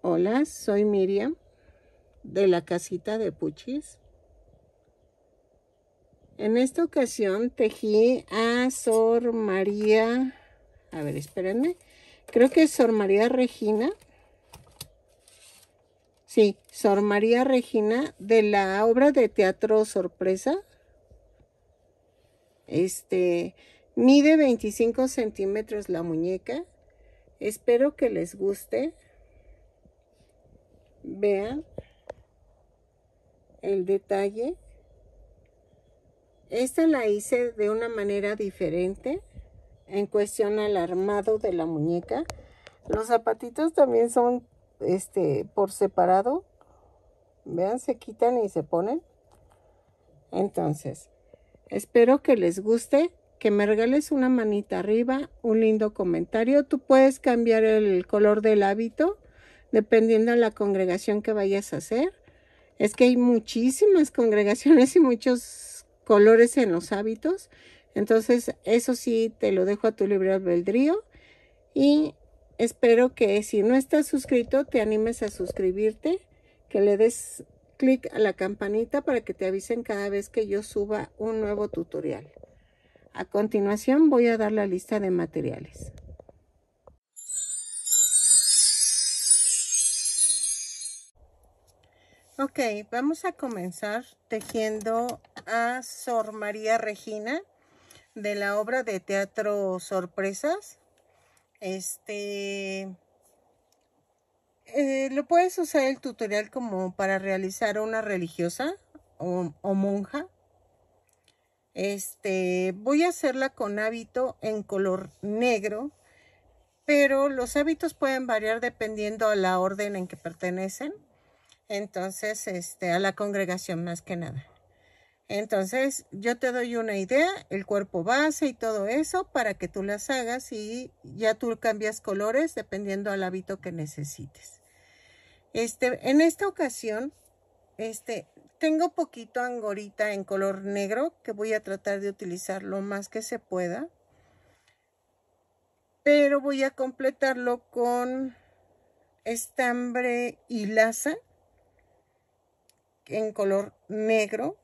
Hola, soy Miriam de la casita de Puchis. En esta ocasión tejí a Sor María, a ver, espérenme, creo que es Sor María Regina. Sí, Sor María Regina de la obra de teatro Sorpresa. Este, mide 25 centímetros la muñeca. Espero que les guste. Vean el detalle. Esta la hice de una manera diferente en cuestión al armado de la muñeca. Los zapatitos también son este, por separado. Vean, se quitan y se ponen. Entonces, espero que les guste, que me regales una manita arriba, un lindo comentario. Tú puedes cambiar el color del hábito dependiendo de la congregación que vayas a hacer. Es que hay muchísimas congregaciones y muchos colores en los hábitos. Entonces, eso sí, te lo dejo a tu libre albedrío. Y espero que si no estás suscrito, te animes a suscribirte, que le des clic a la campanita para que te avisen cada vez que yo suba un nuevo tutorial. A continuación voy a dar la lista de materiales. Ok, vamos a comenzar tejiendo a Sor María Regina de la obra de teatro Sorpresas. Este, eh, lo puedes usar el tutorial como para realizar una religiosa o, o monja. Este, voy a hacerla con hábito en color negro, pero los hábitos pueden variar dependiendo a la orden en que pertenecen. Entonces, este, a la congregación más que nada. Entonces, yo te doy una idea, el cuerpo base y todo eso para que tú las hagas y ya tú cambias colores dependiendo al hábito que necesites. Este, en esta ocasión, este, tengo poquito angorita en color negro que voy a tratar de utilizar lo más que se pueda. Pero voy a completarlo con estambre y laza en color negro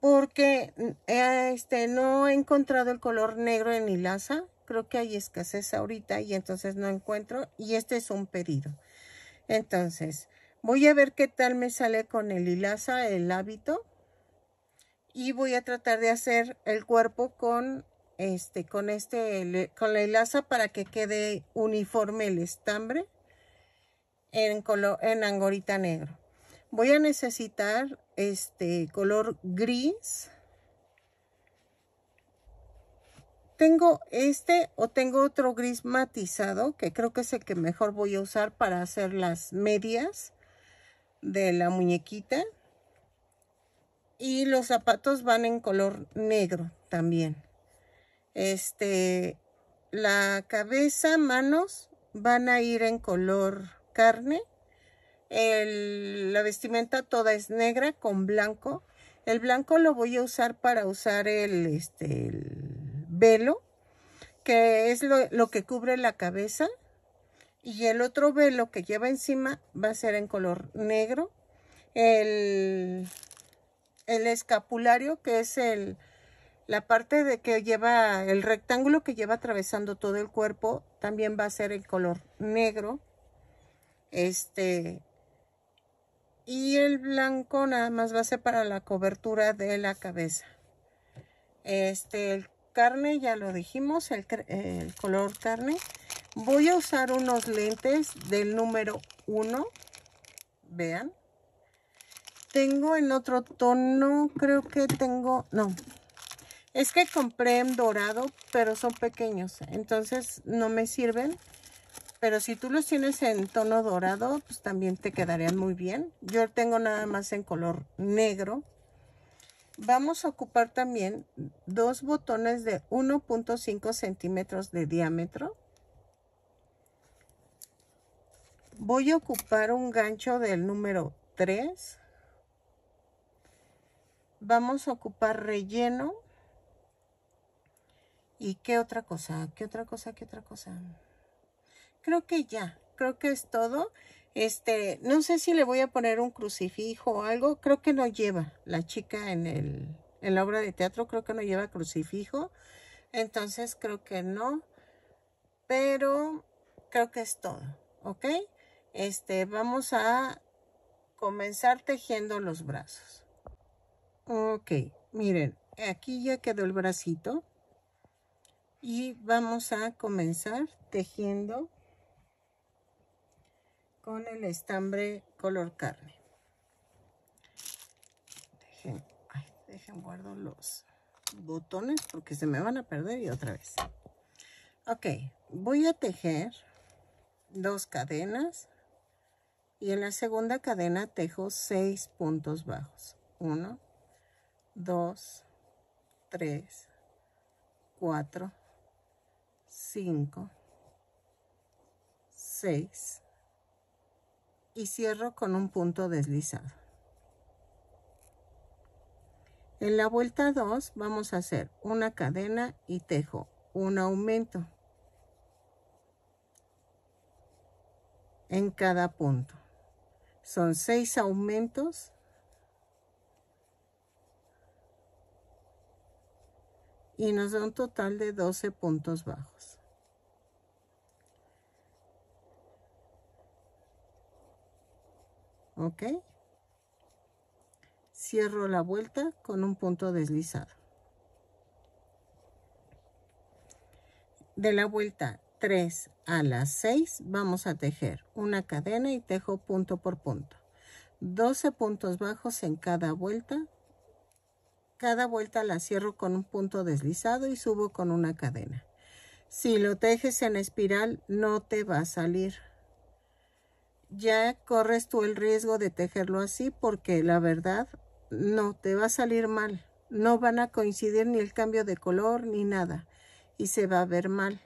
porque eh, este, no he encontrado el color negro en Hilaza. Creo que hay escasez ahorita y entonces no encuentro. Y este es un pedido. Entonces, voy a ver qué tal me sale con el Hilaza, el hábito. Y voy a tratar de hacer el cuerpo con este, con este, con la hilaza para que quede uniforme el estambre en, color, en angorita negro. Voy a necesitar este color gris. Tengo este o tengo otro gris matizado que creo que es el que mejor voy a usar para hacer las medias de la muñequita. Y los zapatos van en color negro también. Este, la cabeza, manos van a ir en color carne. la vestimenta toda es negra con blanco. El blanco lo voy a usar para usar el, este, velo, que es lo, que cubre la cabeza. Y el otro velo que lleva encima va a ser en color negro. El, el escapulario, que es el, la parte de que lleva el rectángulo que lleva atravesando todo el cuerpo, también va a ser en color negro. Este, y el blanco nada más va a ser para la cobertura de la cabeza. Este, el carne, ya lo dijimos, el, color carne. Voy a usar unos lentes del número 1. Vean. Tengo en otro tono, creo que tengo, no. Es que compré en dorado, pero son pequeños, entonces no me sirven pero si tú los tienes en tono dorado, pues también te quedarían muy bien. Yo tengo nada más en color negro. Vamos a ocupar también dos botones de 1.5 centímetros de diámetro. Voy a ocupar un gancho del número 3. Vamos a ocupar relleno. ¿Y qué otra cosa? ¿Qué otra cosa? ¿Qué otra cosa? creo que ya, creo que es todo. Este, no sé si le voy a poner un crucifijo o algo, creo que no lleva la chica en, el, en la obra de teatro, creo que no lleva crucifijo, entonces creo que no, pero creo que es todo, ¿ok? Este, vamos a comenzar tejiendo los brazos. Ok, miren, aquí ya quedó el bracito y vamos a comenzar tejiendo con el estambre color carne. Dejen, ay, guardo los botones porque se me van a perder y otra vez. Ok, voy a tejer dos cadenas y en la segunda cadena tejo seis puntos bajos. Uno. Dos. Tres. Cuatro. Cinco. Seis y cierro con un punto deslizado. En la vuelta 2 vamos a hacer una cadena y tejo un aumento en cada punto. Son 6 aumentos y nos da un total de 12 puntos bajos. ¿ok? Cierro la vuelta con un punto deslizado. De la vuelta 3 a las 6 vamos a tejer una cadena y tejo punto por punto. 12 puntos bajos en cada vuelta. Cada vuelta la cierro con un punto deslizado y subo con una cadena. Si lo tejes en espiral no te va a salir ya corres tú el riesgo de tejerlo así porque la verdad no, te va a salir mal. No van a coincidir ni el cambio de color ni nada y se va a ver mal.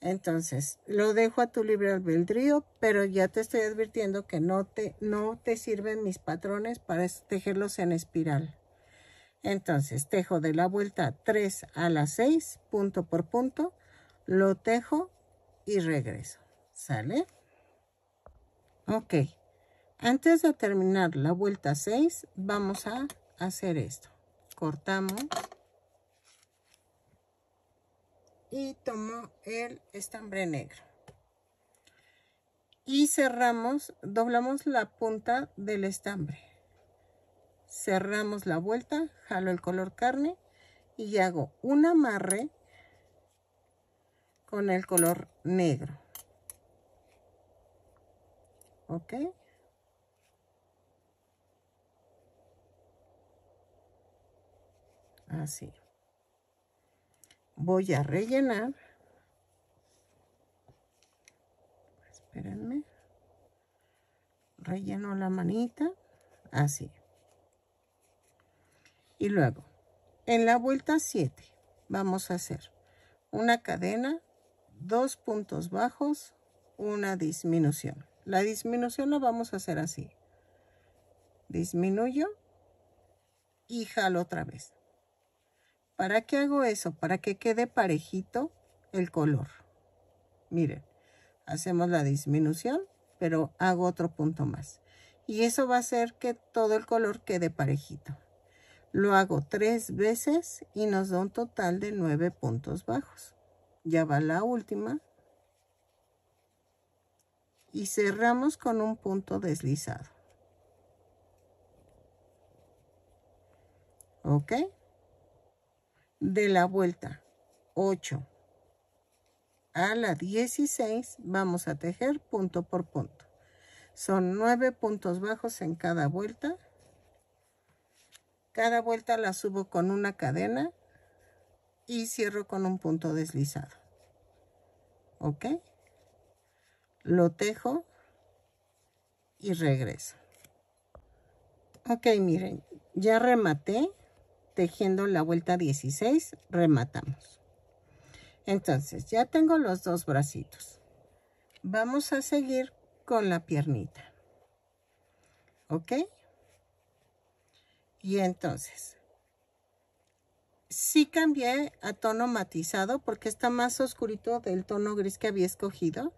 Entonces, lo dejo a tu libre albedrío, pero ya te estoy advirtiendo que no te, no te sirven mis patrones para tejerlos en espiral. Entonces, tejo de la vuelta 3 a la 6, punto por punto, lo tejo y regreso. ¿Sale? Ok. Antes de terminar la vuelta 6, vamos a hacer esto. Cortamos. Y tomo el estambre negro. Y cerramos, doblamos la punta del estambre. Cerramos la vuelta, jalo el color carne y hago un amarre con el color negro. ¿Ok? Así. Voy a rellenar. Espérenme. Relleno la manita. Así. Y luego, en la vuelta 7, vamos a hacer una cadena, dos puntos bajos, una disminución. La disminución la vamos a hacer así. Disminuyo y jalo otra vez. ¿Para qué hago eso? Para que quede parejito el color. Miren, hacemos la disminución, pero hago otro punto más. Y eso va a hacer que todo el color quede parejito. Lo hago tres veces y nos da un total de nueve puntos bajos. Ya va la última, y cerramos con un punto deslizado. ¿Ok? De la vuelta 8 a la 16 vamos a tejer punto por punto. Son 9 puntos bajos en cada vuelta. Cada vuelta la subo con una cadena y cierro con un punto deslizado. ¿Ok? lo tejo y regreso. Ok, miren, ya rematé tejiendo la vuelta 16, rematamos. Entonces, ya tengo los dos bracitos. Vamos a seguir con la piernita. ¿Ok? Y entonces, sí cambié a tono matizado porque está más oscurito del tono gris que había escogido.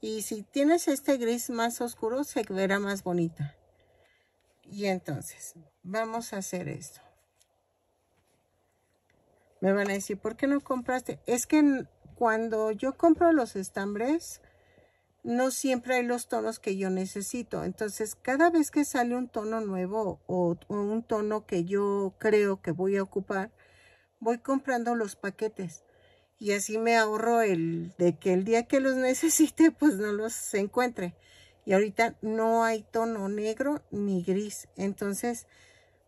Y si tienes este gris más oscuro, se verá más bonita. Y entonces, vamos a hacer esto. Me van a decir, ¿por qué no compraste? Es que cuando yo compro los estambres, no siempre hay los tonos que yo necesito. Entonces, cada vez que sale un tono nuevo o, un tono que yo creo que voy a ocupar, voy comprando los paquetes y así me ahorro el de que el día que los necesite pues no los encuentre y ahorita no hay tono negro ni gris entonces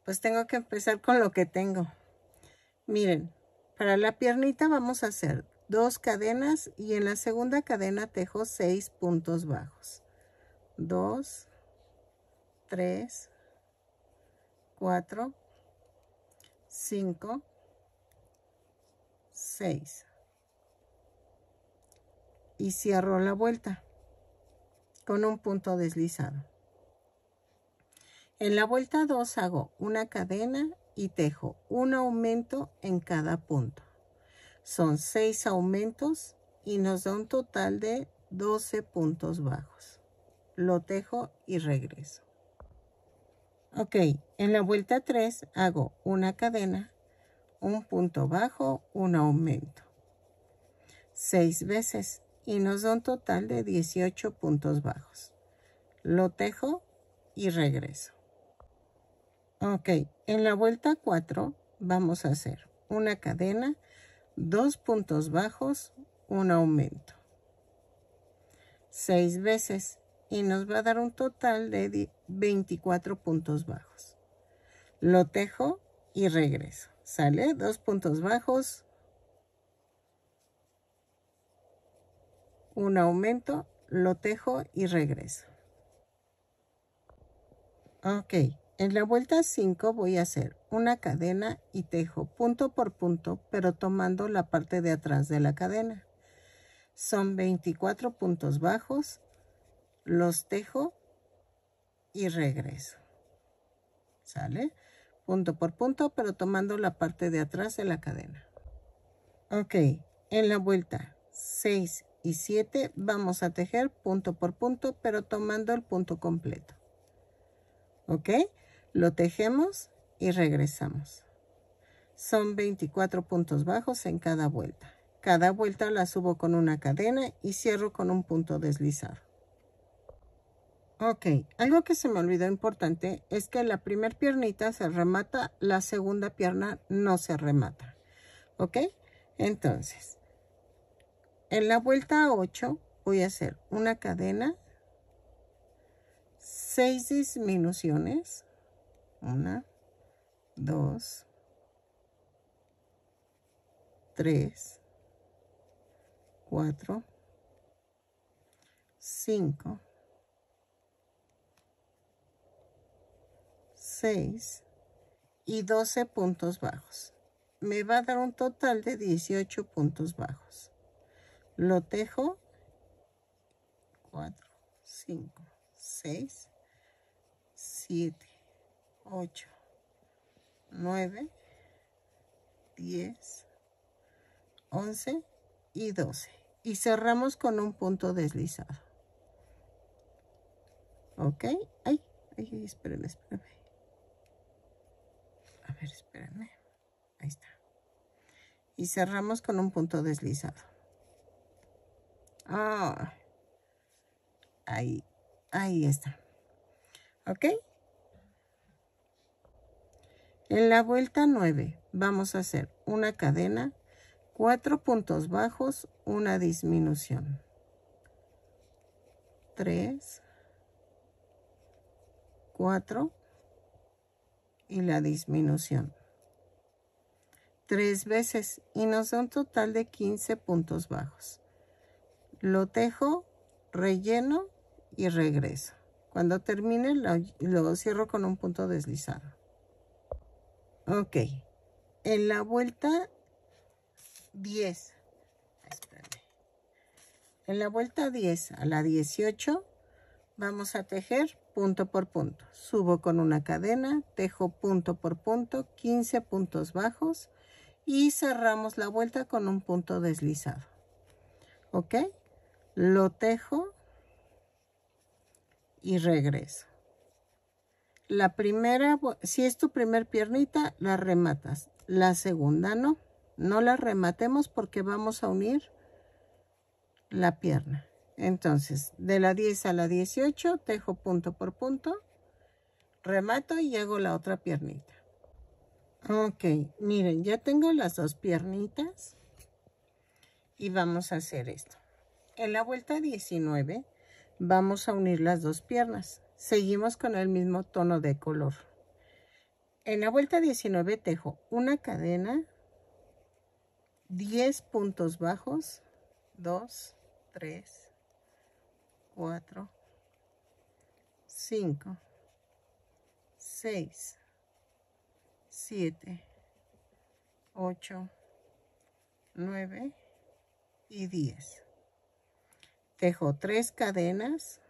pues tengo que empezar con lo que tengo miren para la piernita vamos a hacer dos cadenas y en la segunda cadena tejo seis puntos bajos 2 tres, cuatro, 5 seis y cierro la vuelta con un punto deslizado. En la vuelta 2 hago una cadena y tejo un aumento en cada punto. Son 6 aumentos y nos da un total de 12 puntos bajos. Lo tejo y regreso. Ok, en la vuelta 3 hago una cadena, un punto bajo, un aumento. seis veces y nos da un total de 18 puntos bajos. Lo tejo y regreso. Ok, en la vuelta 4 vamos a hacer una cadena, dos puntos bajos, un aumento. Seis veces y nos va a dar un total de 24 puntos bajos. Lo tejo y regreso. Sale dos puntos bajos, un aumento, lo tejo y regreso. Ok, en la vuelta 5 voy a hacer una cadena y tejo punto por punto, pero tomando la parte de atrás de la cadena. Son 24 puntos bajos, los tejo y regreso. ¿Sale? Punto por punto, pero tomando la parte de atrás de la cadena. Ok, en la vuelta 6 y 7 vamos a tejer punto por punto pero tomando el punto completo ok lo tejemos y regresamos son 24 puntos bajos en cada vuelta cada vuelta la subo con una cadena y cierro con un punto deslizado ok algo que se me olvidó importante es que la primer piernita se remata la segunda pierna no se remata ok entonces en la vuelta 8 voy a hacer una cadena, 6 disminuciones, 1, 2, 3, 4, 5, 6 y 12 puntos bajos. Me va a dar un total de 18 puntos bajos lo tejo 4, 5, 6, 7, 8, 9, 10, 11 y 12. Y cerramos con un punto deslizado. ¿Ok? Ay, ay, espérenme, A ver, espérenme. Ahí está. Y cerramos con un punto deslizado. Ah. ahí, ahí está. ¿Ok? En la vuelta 9 vamos a hacer una cadena, cuatro puntos bajos, una disminución. 3, 4 y la disminución. Tres veces y nos da un total de 15 puntos bajos lo tejo, relleno y regreso. Cuando termine lo, cierro con un punto deslizado. Ok. En la vuelta 10. En la vuelta 10 a la 18 vamos a tejer punto por punto. Subo con una cadena, tejo punto por punto, 15 puntos bajos y cerramos la vuelta con un punto deslizado. ¿Ok? lo tejo y regreso. La primera, si es tu primer piernita, la rematas. La segunda no, no la rematemos porque vamos a unir la pierna. Entonces, de la 10 a la 18, tejo punto por punto, remato y hago la otra piernita. Ok, miren, ya tengo las dos piernitas y vamos a hacer esto. En la vuelta 19 vamos a unir las dos piernas. Seguimos con el mismo tono de color. En la vuelta 19 tejo una cadena, 10 puntos bajos, 2, 3, 4, 5, 6, 7, 8, 9 y 10 tejo tres cadenas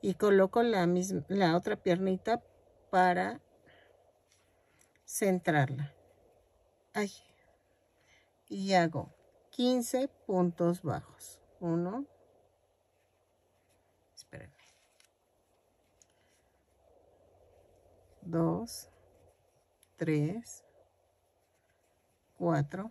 y coloco la, la otra piernita para centrarla. Ay. Y hago 15 puntos bajos. 1, espérenme. 2, 3, 4,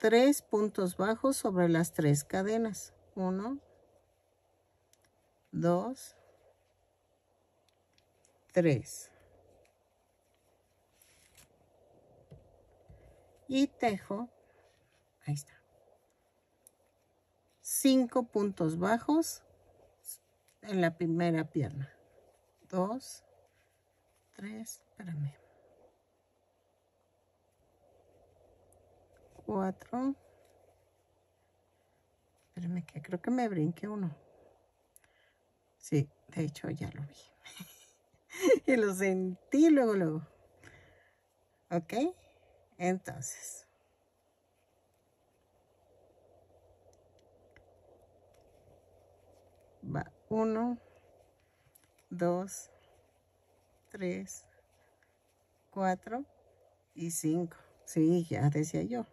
tres puntos bajos sobre las tres cadenas. Uno, dos, tres. Y tejo, ahí está, cinco puntos bajos en la primera pierna. Dos, tres, espérame. Cuatro. Espérenme que creo que me brinqué uno. Sí, de hecho ya lo vi. y lo sentí luego, luego. ¿Ok? Entonces. Va uno. Dos. Tres. Cuatro. y cinco. Sí, ya decía yo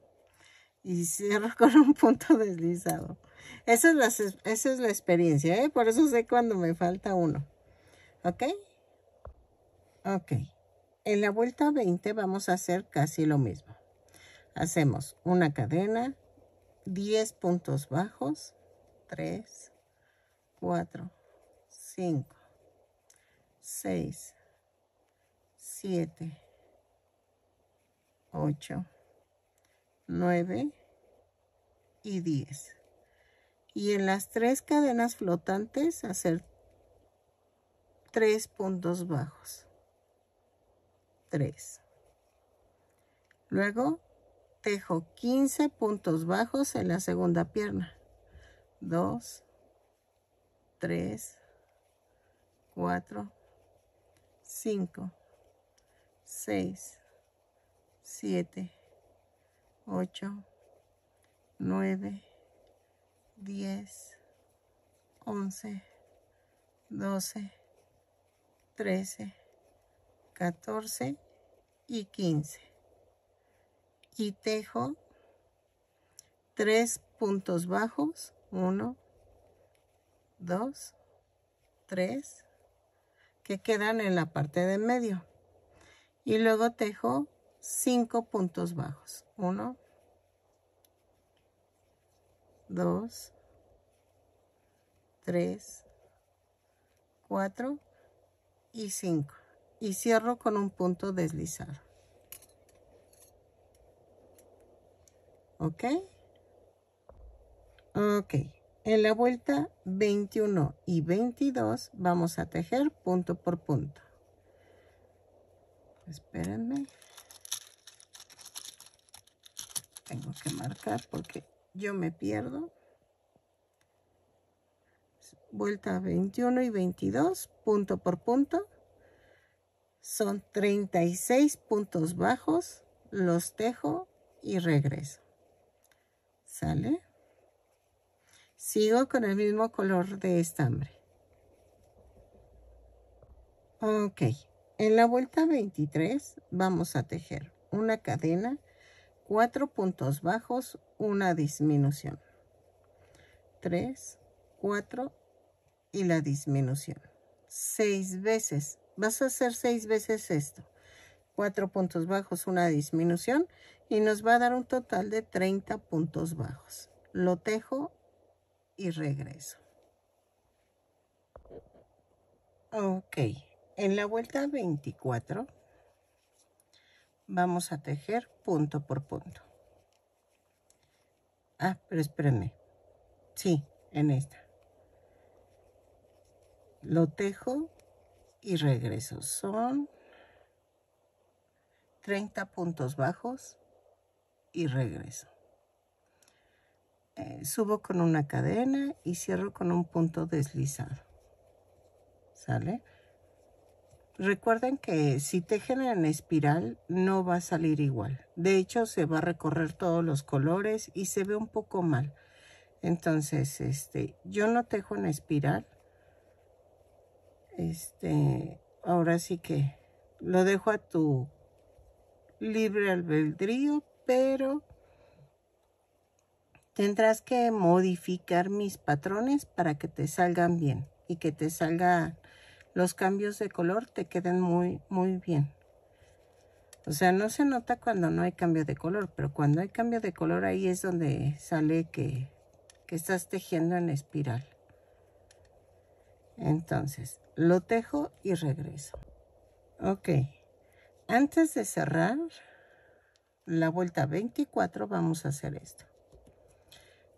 y cierro con un punto deslizado. Esa es la, esa es la experiencia, ¿eh? por eso sé cuando me falta uno. ¿Ok? Ok. En la vuelta 20 vamos a hacer casi lo mismo. Hacemos una cadena, 10 puntos bajos, 3, 4, 5, 6, 7, 8, 9, y 10. Y en las tres cadenas flotantes hacer tres puntos bajos. 3. Luego tejo 15 puntos bajos en la segunda pierna. 2, 3, 4, 5, 6, 7, 8, 9, 10, 11, 12, 13, 14 y 15. Y tejo tres puntos bajos, 1, 2, 3, que quedan en la parte de medio. Y luego tejo cinco puntos bajos, 1, 2, 3, 4 y 5. Y cierro con un punto deslizado. ¿Ok? Ok. En la vuelta 21 y 22 vamos a tejer punto por punto. Espérenme. Tengo que marcar porque yo me pierdo. Vuelta 21 y 22, punto por punto. Son 36 puntos bajos, los tejo y regreso. ¿Sale? Sigo con el mismo color de estambre. Ok, en la vuelta 23 vamos a tejer una cadena 4 puntos bajos, una disminución. 3, 4 y la disminución. 6 veces. Vas a hacer 6 veces esto. 4 puntos bajos, una disminución y nos va a dar un total de 30 puntos bajos. Lo tejo y regreso. Ok, en la vuelta 24 vamos a tejer punto por punto. Ah, pero espérenme. Sí, en esta. Lo tejo y regreso. Son 30 puntos bajos y regreso. Eh, subo con una cadena y cierro con un punto deslizado. ¿Sale? Recuerden que si tejen en espiral no va a salir igual. De hecho se va a recorrer todos los colores y se ve un poco mal. Entonces, este, yo no tejo en espiral. Este, ahora sí que lo dejo a tu libre albedrío, pero tendrás que modificar mis patrones para que te salgan bien y que te salga los cambios de color te quedan muy, muy bien. O sea, no se nota cuando no hay cambio de color, pero cuando hay cambio de color ahí es donde sale que, que estás tejiendo en espiral. Entonces, lo tejo y regreso. Ok, antes de cerrar la vuelta 24 vamos a hacer esto.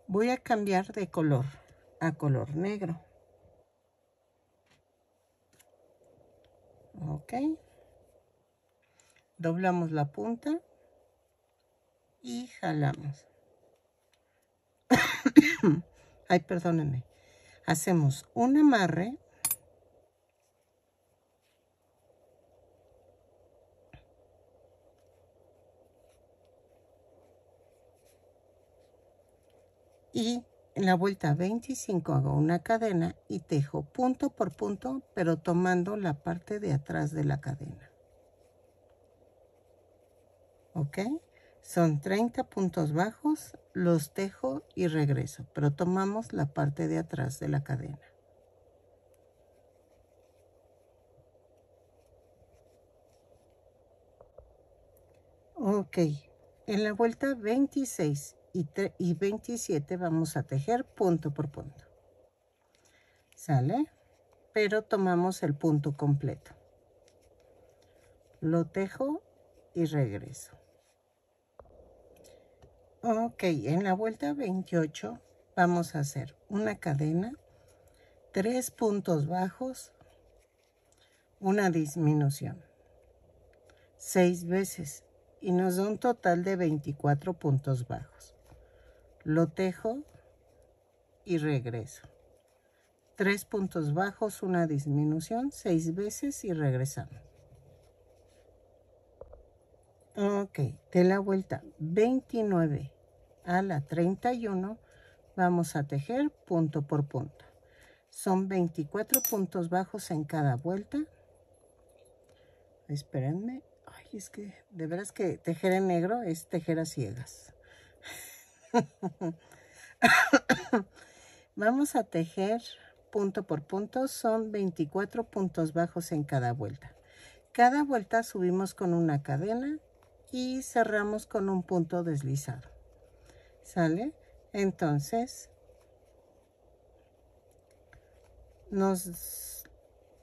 Voy a cambiar de color a color negro. Okay, doblamos la punta y jalamos ay perdónenme hacemos un amarre y en la vuelta 25 hago una cadena y tejo punto por punto, pero tomando la parte de atrás de la cadena. ¿Ok? Son 30 puntos bajos, los tejo y regreso, pero tomamos la parte de atrás de la cadena. Ok, en la vuelta 26 y, 27 vamos a tejer punto por punto. ¿Sale? Pero tomamos el punto completo. Lo tejo y regreso. Ok, en la vuelta 28 vamos a hacer una cadena, tres puntos bajos, una disminución, seis veces y nos da un total de 24 puntos bajos lo tejo y regreso. Tres puntos bajos, una disminución, seis veces y regresamos. Ok, de la vuelta 29 a la 31 vamos a tejer punto por punto. Son 24 puntos bajos en cada vuelta. Espérenme. Ay, es que de veras que tejer en negro es tejer a ciegas. Vamos a tejer punto por punto. Son 24 puntos bajos en cada vuelta. Cada vuelta subimos con una cadena y cerramos con un punto deslizado. ¿Sale? Entonces, nos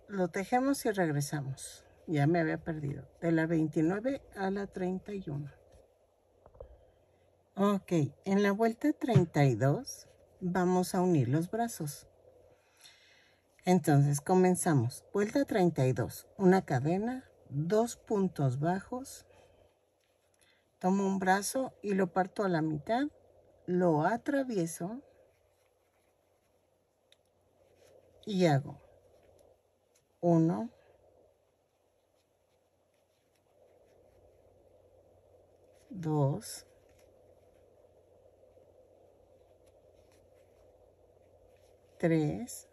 lo tejemos y regresamos. Ya me había perdido. De la 29 a la 31. Ok, en la vuelta 32 vamos a unir los brazos. Entonces comenzamos. Vuelta 32, una cadena, dos puntos bajos. Tomo un brazo y lo parto a la mitad, lo atravieso y hago uno, dos, 3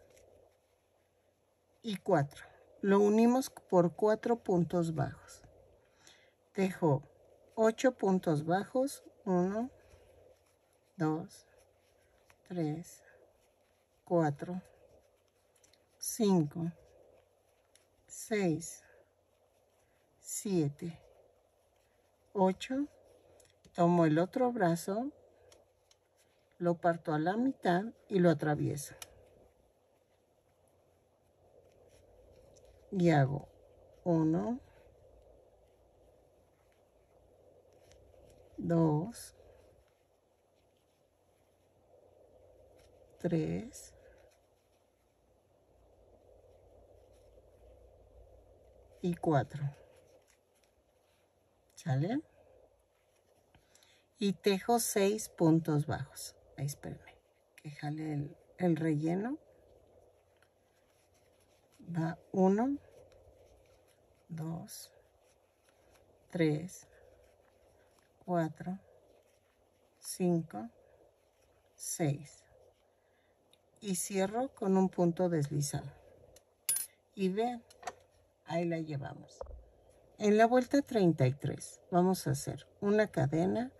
y 4. Lo unimos por 4 puntos bajos. Dejo 8 puntos bajos. 1, 2, 3, 4, 5, 6, 7, 8. Tomo el otro brazo, lo parto a la mitad y lo atravieso. y hago 1, 2, 3, y 4. Y tejo 6 puntos bajos. Ahí que jale el, el relleno. da 1, 2, 3, 4, 5, 6. Y cierro con un punto deslizado. Y vean, ahí la llevamos. En la vuelta 33 vamos a hacer una cadena,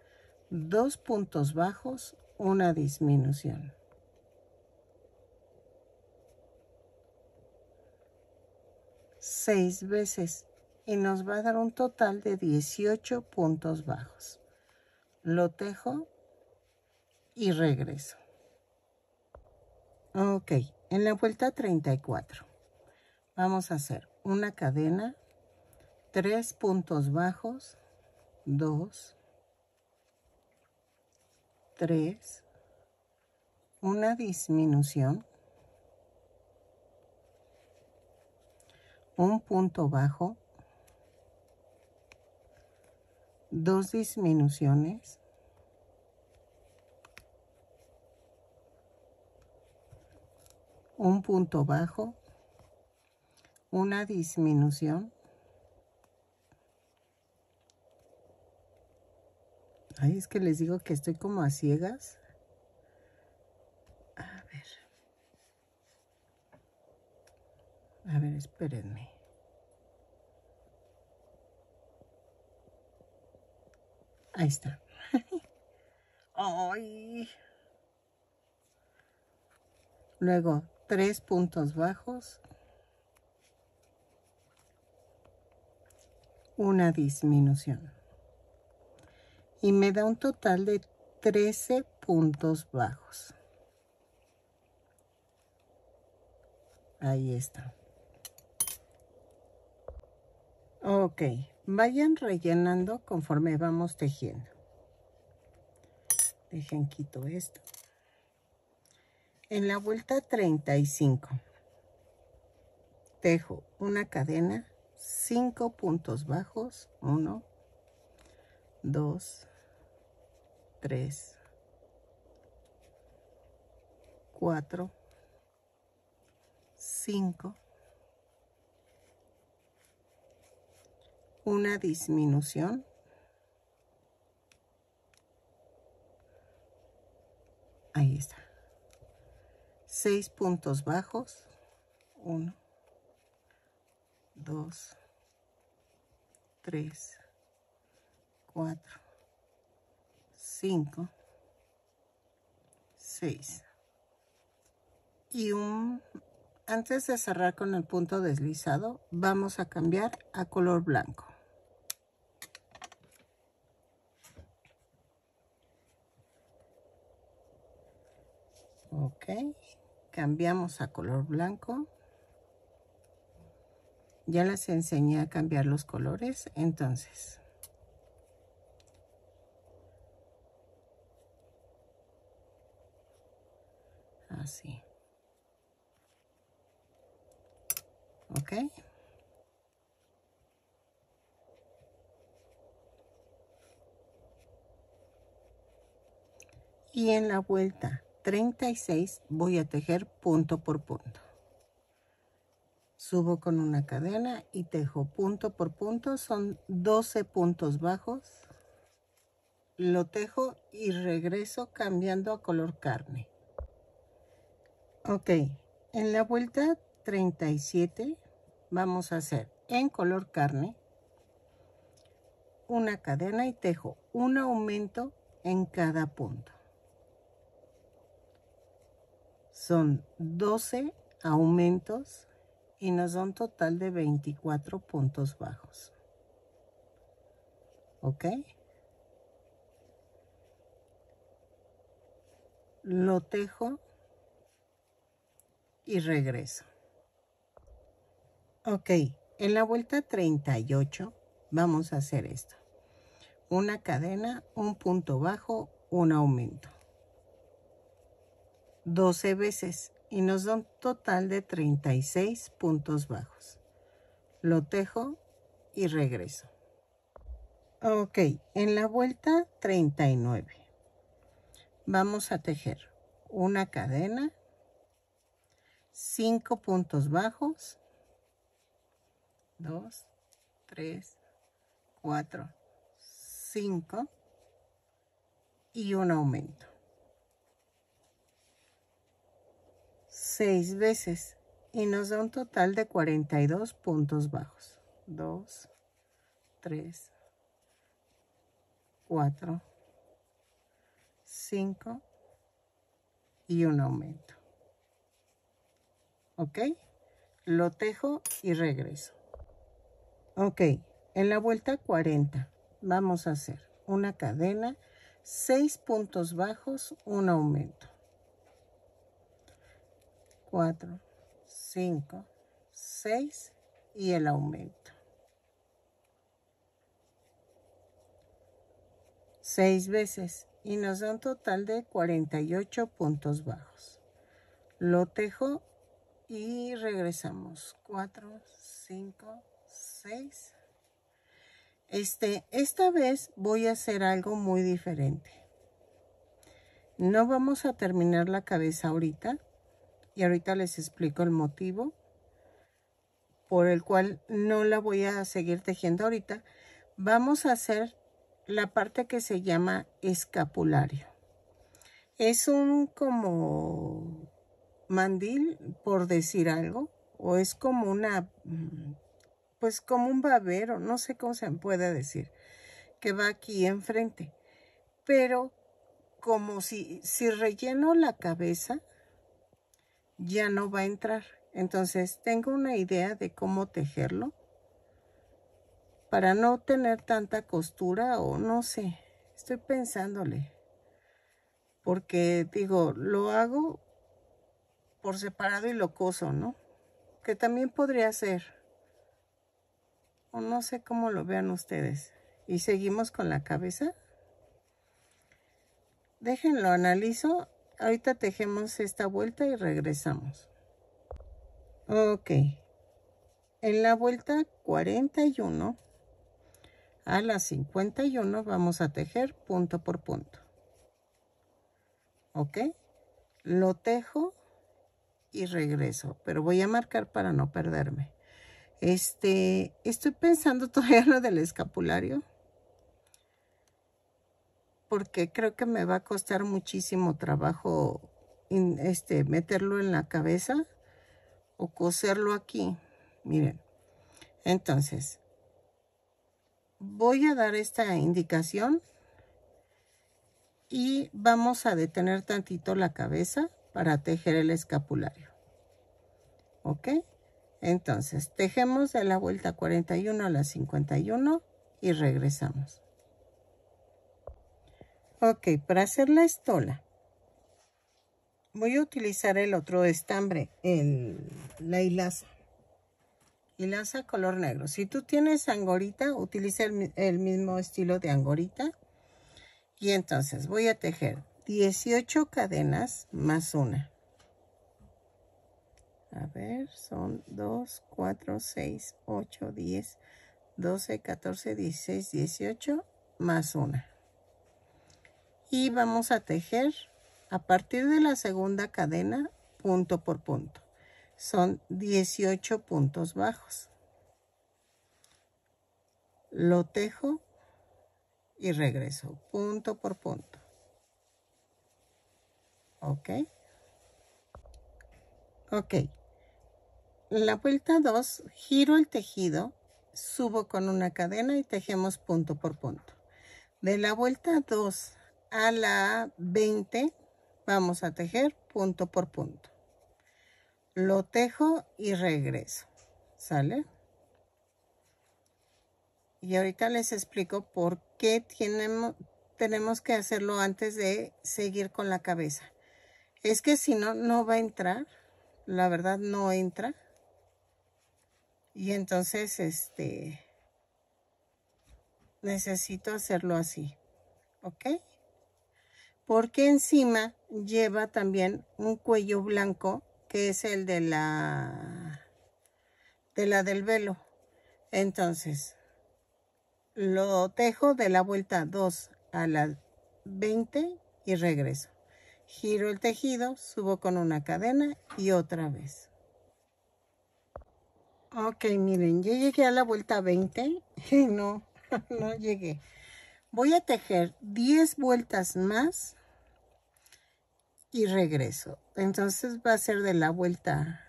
dos puntos bajos, una disminución. seis veces y nos va a dar un total de 18 puntos bajos. Lo tejo y regreso. Ok, en la vuelta 34 vamos a hacer una cadena, tres puntos bajos, dos, tres, una disminución, un punto bajo, dos disminuciones, un punto bajo, una disminución, Ay, es que les digo que estoy como a ciegas. A ver, espérenme. Ahí está. ¡Ay! Luego, tres puntos bajos. Una disminución. Y me da un total de trece puntos bajos. Ahí está. Ok, vayan rellenando conforme vamos tejiendo. Dejen quito esto. En la vuelta 35, tejo una cadena, 5 puntos bajos, 1, 2, 3, 4, 5, una disminución ahí está seis puntos bajos uno dos tres cuatro cinco seis y un antes de cerrar con el punto deslizado vamos a cambiar a color blanco ok cambiamos a color blanco ya les enseñé a cambiar los colores entonces así ok y en la vuelta 36 voy a tejer punto por punto. Subo con una cadena y tejo punto por punto. Son 12 puntos bajos. Lo tejo y regreso cambiando a color carne. Ok, en la vuelta 37 vamos a hacer en color carne una cadena y tejo un aumento en cada punto. Son 12 aumentos y nos da un total de 24 puntos bajos. ¿Ok? Lo tejo y regreso. Ok, en la vuelta 38 vamos a hacer esto. Una cadena, un punto bajo, un aumento. 12 veces y nos da un total de 36 puntos bajos. Lo tejo y regreso. Ok, en la vuelta 39 vamos a tejer una cadena, 5 puntos bajos, 2, 3, 4, 5 y un aumento. seis veces y nos da un total de 42 puntos bajos. 2, 3, 4, 5 y un aumento. ¿Ok? Lo tejo y regreso. Ok, en la vuelta 40 vamos a hacer una cadena, 6 puntos bajos, un aumento. 4, 5, 6 y el aumento. 6 veces y nos da un total de 48 puntos bajos. Lo tejo y regresamos. 4, 5, 6. Este, esta vez voy a hacer algo muy diferente. No vamos a terminar la cabeza ahorita y ahorita les explico el motivo por el cual no la voy a seguir tejiendo ahorita. Vamos a hacer la parte que se llama escapulario. Es un como mandil, por decir algo, o es como una, mm, pues como un babero, no sé cómo se puede decir, que va aquí enfrente. Pero como si, si relleno la cabeza, ya no va a entrar. Entonces tengo una idea de cómo tejerlo para no tener tanta costura o no sé, estoy pensándole. Porque digo, lo hago por separado y lo coso, ¿no? Que también podría ser. O no sé cómo lo vean ustedes. Y seguimos con la cabeza. Déjenlo, analizo ahorita tejemos esta vuelta y regresamos ok en la vuelta 41 a la 51 vamos a tejer punto por punto ok lo tejo y regreso pero voy a marcar para no perderme este estoy pensando todavía lo del escapulario porque creo que me va a costar muchísimo trabajo este, meterlo en la cabeza o coserlo aquí. Miren, entonces voy a dar esta indicación y vamos a detener tantito la cabeza para tejer el escapulario. ¿Ok? Entonces, tejemos de la vuelta 41 a la 51 y regresamos. Ok, para hacer la estola voy a utilizar el otro estambre, la hilaza. Hilaza color negro. Si tú tienes angorita, utiliza el mismo estilo de angorita. Y entonces voy a tejer 18 cadenas más una. A ver, son 2, 4, 6, 8, 10, 12, 14, 16, 18 más una y vamos a tejer a partir de la segunda cadena punto por punto son 18 puntos bajos lo tejo y regreso punto por punto ok ok la vuelta 2 giro el tejido subo con una cadena y tejemos punto por punto de la vuelta 2 a la 20 vamos a tejer punto por punto. Lo tejo y regreso. ¿Sale? Y ahorita les explico por qué tenemos, tenemos que hacerlo antes de seguir con la cabeza. Es que si no, no va a entrar. La verdad, no entra. Y entonces, este, necesito hacerlo así. ¿Ok? porque encima lleva también un cuello blanco que es el de la de la del velo entonces lo tejo de la vuelta 2 a la 20 y regreso giro el tejido subo con una cadena y otra vez ok miren yo llegué a la vuelta 20 y no no llegué Voy a tejer 10 vueltas más y regreso. Entonces va a ser de la vuelta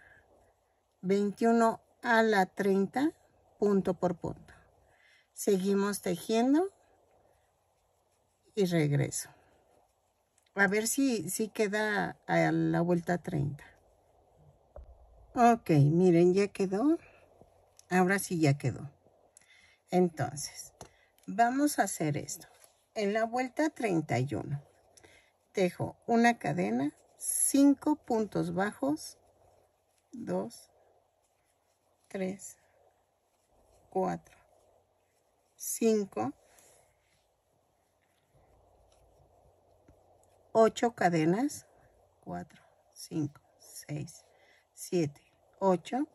21 a la 30, punto por punto. Seguimos tejiendo y regreso. A ver si, si queda a la vuelta 30. Ok, miren, ya quedó. Ahora sí ya quedó. Entonces, Vamos a hacer esto. En la vuelta 31, tejo una cadena, 5 puntos bajos, 2, 3, 4, 5, 8 cadenas, 4, 5, 6, 7, 8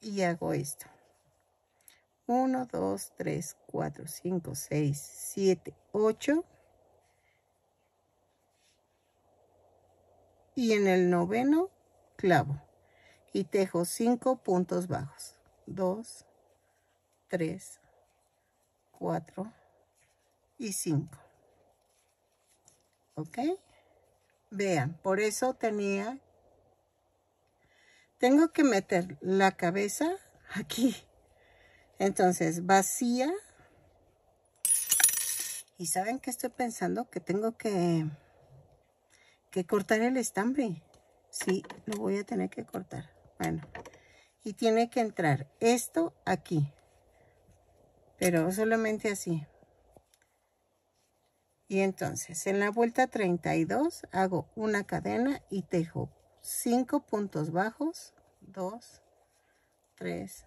y hago esto. 1, 2, 3, 4, 5, 6, 7, 8. Y en el noveno clavo. Y tejo 5 puntos bajos. 2, 3, 4 y 5. ¿Ok? Vean, por eso tenía... Tengo que meter la cabeza aquí entonces, vacía. Y saben que estoy pensando que tengo que, que cortar el estambre. Sí, lo voy a tener que cortar. Bueno, y tiene que entrar esto aquí. Pero solamente así. Y entonces, en la vuelta 32 hago una cadena y tejo 5 puntos bajos, 2, 3,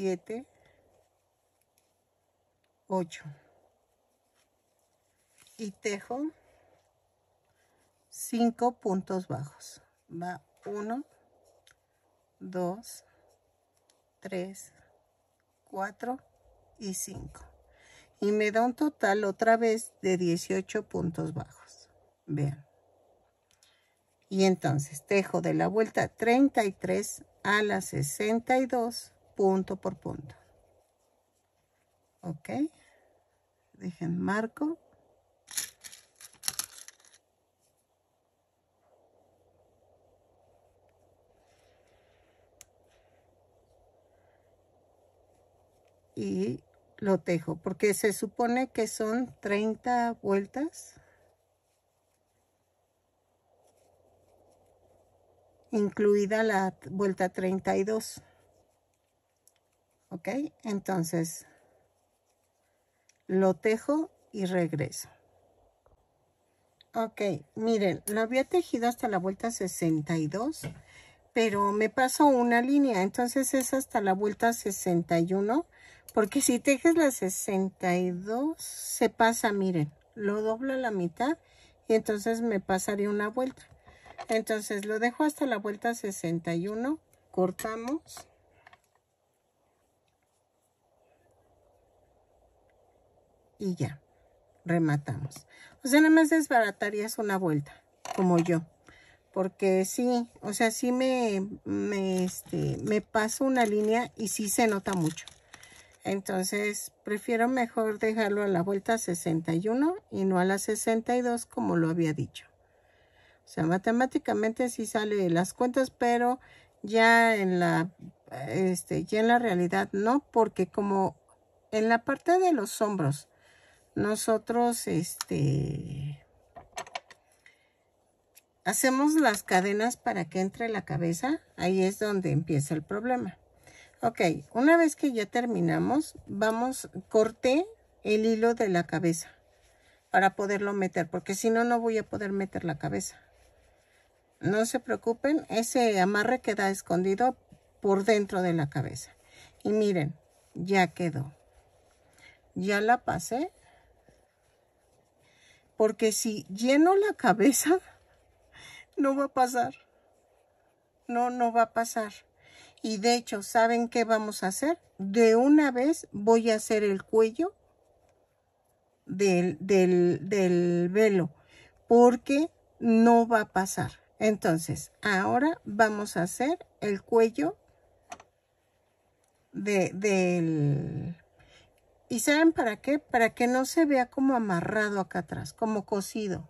7, 8. Y tejo 5 puntos bajos. Va 1, 2, 3, 4 y 5. Y me da un total otra vez de 18 puntos bajos. Vean. Y entonces tejo de la vuelta 33 a la 62 punto por punto. Ok. Dejen marco. Y lo tejo porque se supone que son 30 vueltas incluida la vuelta 32 ¿Ok? Entonces, lo tejo y regreso. Ok, miren, lo había tejido hasta la vuelta 62, pero me pasó una línea, entonces es hasta la vuelta 61, porque si tejes la 62, se pasa, miren, lo doblo a la mitad y entonces me pasaría una vuelta. Entonces lo dejo hasta la vuelta 61, cortamos y ya, rematamos. O sea, nada más desbaratarías una vuelta, como yo. Porque sí, o sea, sí me, me, este, me paso una línea y sí se nota mucho. Entonces, prefiero mejor dejarlo a la vuelta 61 y no a la 62 como lo había dicho. O sea, matemáticamente sí sale las cuentas, pero ya en la, este, ya en la realidad no, porque como en la parte de los hombros nosotros este, hacemos las cadenas para que entre la cabeza, ahí es donde empieza el problema. Ok, una vez que ya terminamos, vamos, corté el hilo de la cabeza para poderlo meter, porque si no, no voy a poder meter la cabeza. No se preocupen, ese amarre queda escondido por dentro de la cabeza. Y miren, ya quedó. Ya la pasé porque si lleno la cabeza, no va a pasar. No, no va a pasar. Y de hecho, ¿saben qué vamos a hacer? De una vez voy a hacer el cuello del, del, del velo. Porque no va a pasar. Entonces, ahora vamos a hacer el cuello de, del ¿Y saben para qué? Para que no se vea como amarrado acá atrás, como cosido.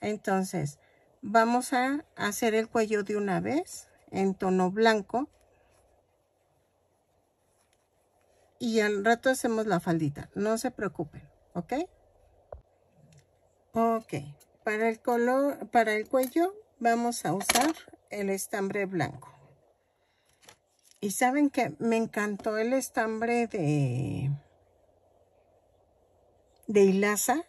Entonces, vamos a hacer el cuello de una vez en tono blanco. Y al rato hacemos la faldita, no se preocupen, ¿ok? Ok, para el color, para el cuello vamos a usar el estambre blanco. Y saben que me encantó el estambre de, de hilaza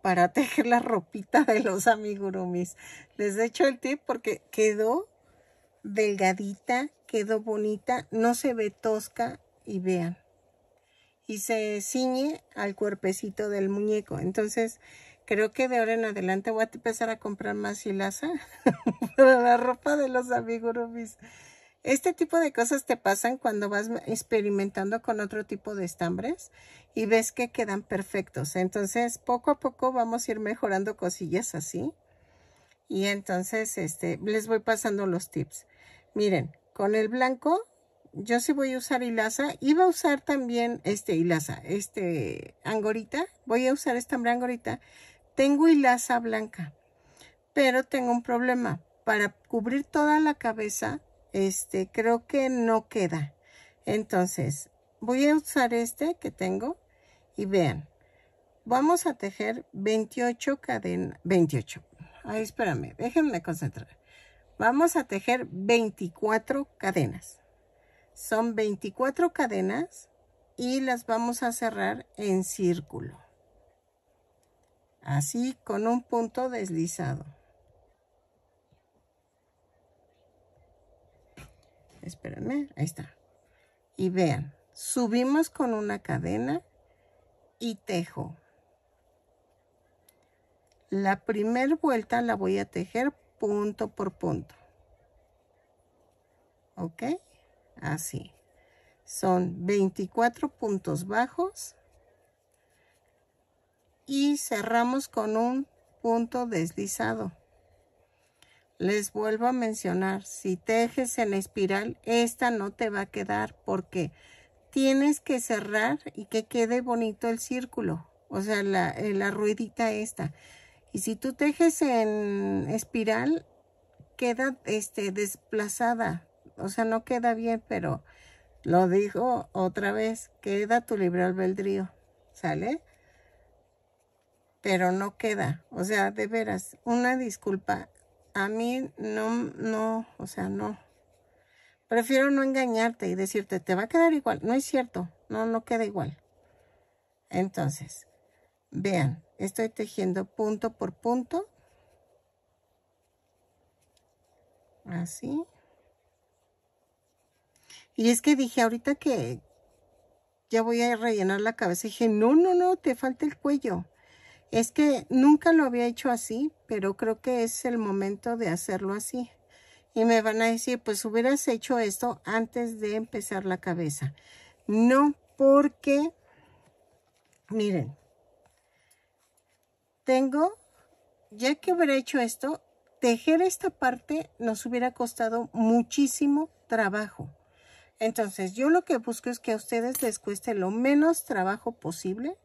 para tejer la ropita de los amigurumis. Les he el tip porque quedó delgadita, quedó bonita, no se ve tosca y vean. Y se ciñe al cuerpecito del muñeco. Entonces, creo que de ahora en adelante voy a empezar a comprar más hilaza para la ropa de los amigurumis. Este tipo de cosas te pasan cuando vas experimentando con otro tipo de estambres y ves que quedan perfectos. Entonces, poco a poco vamos a ir mejorando cosillas así. Y entonces, este, les voy pasando los tips. Miren, con el blanco, yo sí voy a usar hilaza. Iba a usar también este hilaza, este angorita. Voy a usar estambre angorita. Tengo hilaza blanca, pero tengo un problema. Para cubrir toda la cabeza, este, creo que no queda. Entonces, voy a usar este que tengo y vean. Vamos a tejer 28 cadenas, 28. Ay, espérame, déjenme concentrar. Vamos a tejer 24 cadenas. Son 24 cadenas y las vamos a cerrar en círculo. Así con un punto deslizado. espérenme, ahí está. Y vean, subimos con una cadena y tejo. La primer vuelta la voy a tejer punto por punto. ¿Ok? Así. Son 24 puntos bajos. Y cerramos con un punto deslizado. Les vuelvo a mencionar, si tejes en espiral, esta no te va a quedar porque tienes que cerrar y que quede bonito el círculo, o sea, eh, la, ruedita esta. Y si tú tejes en espiral, queda este, desplazada, o sea, no queda bien, pero lo digo otra vez, queda tu libre albedrío, ¿sale? Pero no queda, o sea, de veras, una disculpa, a mí no, no, o sea, no. Prefiero no engañarte y decirte, te va a quedar igual. No es cierto, no, no queda igual. Entonces, vean, estoy tejiendo punto por punto. Así. Y es que dije ahorita que ya voy a rellenar la cabeza. dije, no, no, no, te falta el cuello. Es que nunca lo había hecho así, pero creo que es el momento de hacerlo así. Y me van a decir, pues hubieras hecho esto antes de empezar la cabeza. No, porque, miren, tengo, ya que hubiera hecho esto, tejer esta parte nos hubiera costado muchísimo trabajo. Entonces, yo lo que busco es que a ustedes les cueste lo menos trabajo posible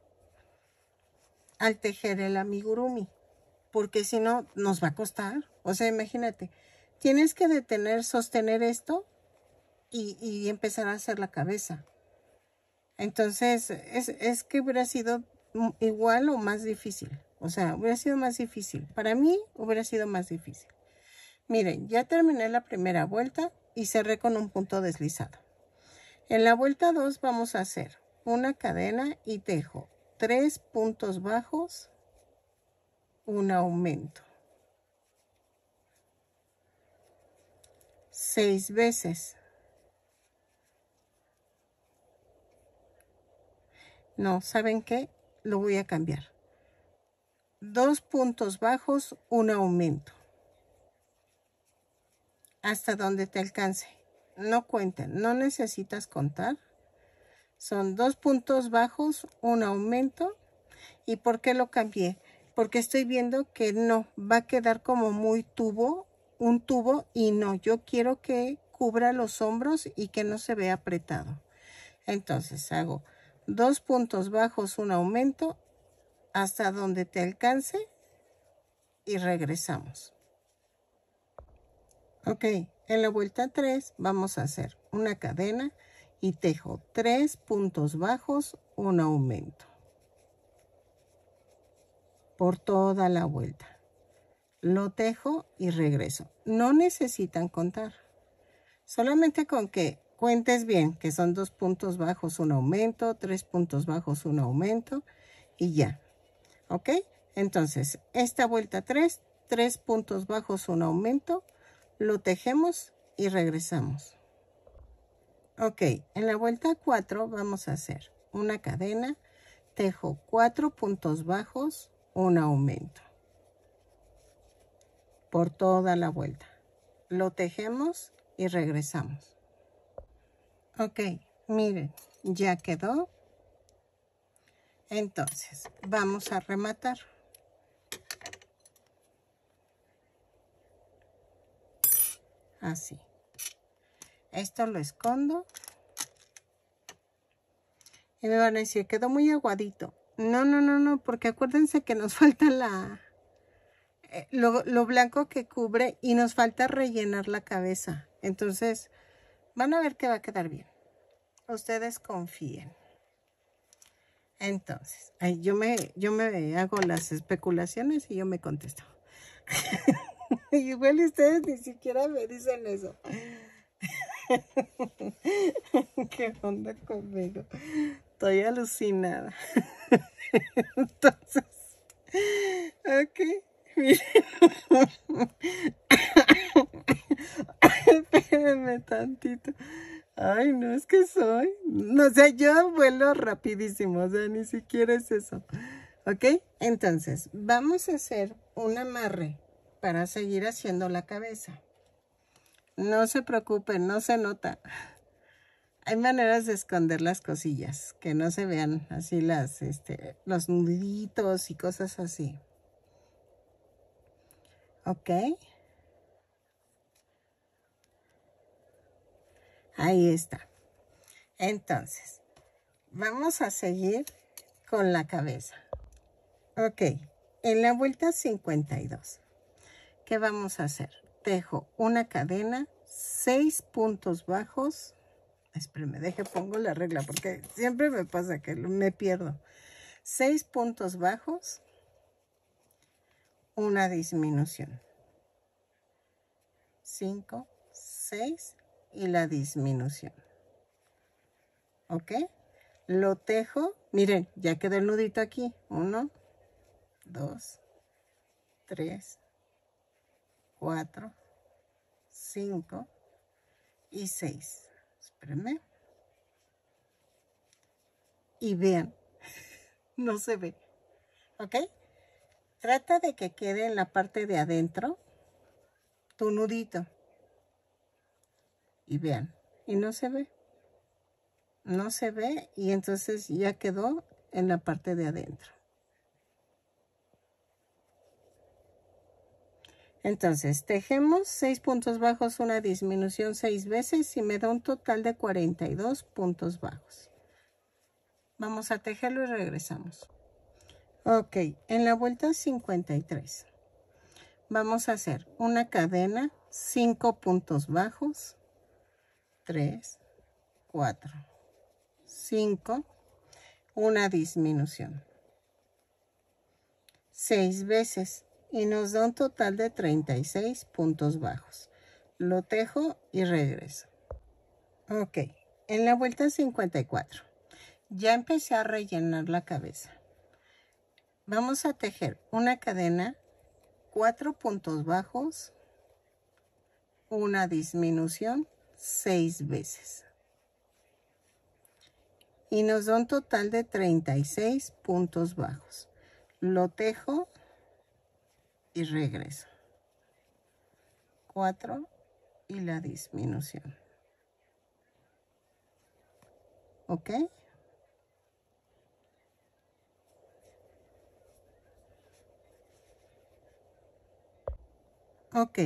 al tejer el amigurumi, porque si no nos va a costar. O sea, imagínate, tienes que detener, sostener esto y, empezar a hacer la cabeza. Entonces, es, es que hubiera sido igual o más difícil. O sea, hubiera sido más difícil. Para mí hubiera sido más difícil. Miren, ya terminé la primera vuelta y cerré con un punto deslizado. En la vuelta 2 vamos a hacer una cadena y tejo tres puntos bajos, un aumento. Seis veces. No, ¿saben qué? Lo voy a cambiar. Dos puntos bajos, un aumento. Hasta donde te alcance. No cuenten, no necesitas contar. Son dos puntos bajos, un aumento. ¿Y por qué lo cambié? Porque estoy viendo que no, va a quedar como muy tubo, un tubo y no. Yo quiero que cubra los hombros y que no se vea apretado. Entonces hago dos puntos bajos, un aumento hasta donde te alcance y regresamos. Ok, en la vuelta 3 vamos a hacer una cadena y tejo tres puntos bajos, un aumento. Por toda la vuelta. Lo tejo y regreso. No necesitan contar. Solamente con que cuentes bien, que son dos puntos bajos, un aumento, tres puntos bajos, un aumento y ya. ¿Ok? Entonces, esta vuelta tres tres puntos bajos, un aumento, lo tejemos y regresamos. Ok, en la vuelta 4 vamos a hacer una cadena, tejo 4 puntos bajos, un aumento por toda la vuelta. Lo tejemos y regresamos. Ok, miren, ya quedó. Entonces, vamos a rematar. Así. Esto lo escondo. Y me van a decir, quedó muy aguadito. No, no, no, no, porque acuérdense que nos falta la... Eh, lo, blanco que cubre y nos falta rellenar la cabeza. Entonces, van a ver que va a quedar bien. Ustedes confíen. Entonces, yo, me, yo me hago las especulaciones y yo me contesto. Igual ustedes ni siquiera me dicen eso. ¿Qué onda conmigo? Estoy alucinada. Entonces, ok, Espérenme tantito. Ay, no, es que soy. No, sé, yo vuelo rapidísimo, o sea, ni siquiera es eso. ¿Ok? Entonces, vamos a hacer un amarre para seguir haciendo la cabeza. No se preocupen, no se nota. Hay maneras de esconder las cosillas, que no se vean así las, este, los nuditos y cosas así. Ok. Ahí está. Entonces, vamos a seguir con la cabeza. Ok, en la vuelta 52, ¿qué vamos a hacer? tejo una cadena, Seis puntos bajos. me deje, pongo la regla porque siempre me pasa que me pierdo. Seis puntos bajos, una disminución. Cinco. Seis. y la disminución. ¿Ok? Lo tejo, miren, ya quedó el nudito aquí. Uno, dos, tres. 4, 5 y 6. Espérenme. Y vean, no se ve. ¿Ok? Trata de que quede en la parte de adentro tu nudito. Y vean, y no se ve. No se ve y entonces ya quedó en la parte de adentro. Entonces, tejemos 6 puntos bajos, una disminución 6 veces y me da un total de 42 puntos bajos. Vamos a tejerlo y regresamos. Ok, en la vuelta 53 vamos a hacer una cadena, 5 puntos bajos, 3, 4, 5, una disminución. 6 veces y nos da un total de 36 puntos bajos. Lo tejo y regreso. Ok, en la vuelta 54 ya empecé a rellenar la cabeza. Vamos a tejer una cadena, 4 puntos bajos, una disminución 6 veces. Y nos da un total de 36 puntos bajos. Lo tejo y regreso. Cuatro. y la disminución. ¿Ok? Ok.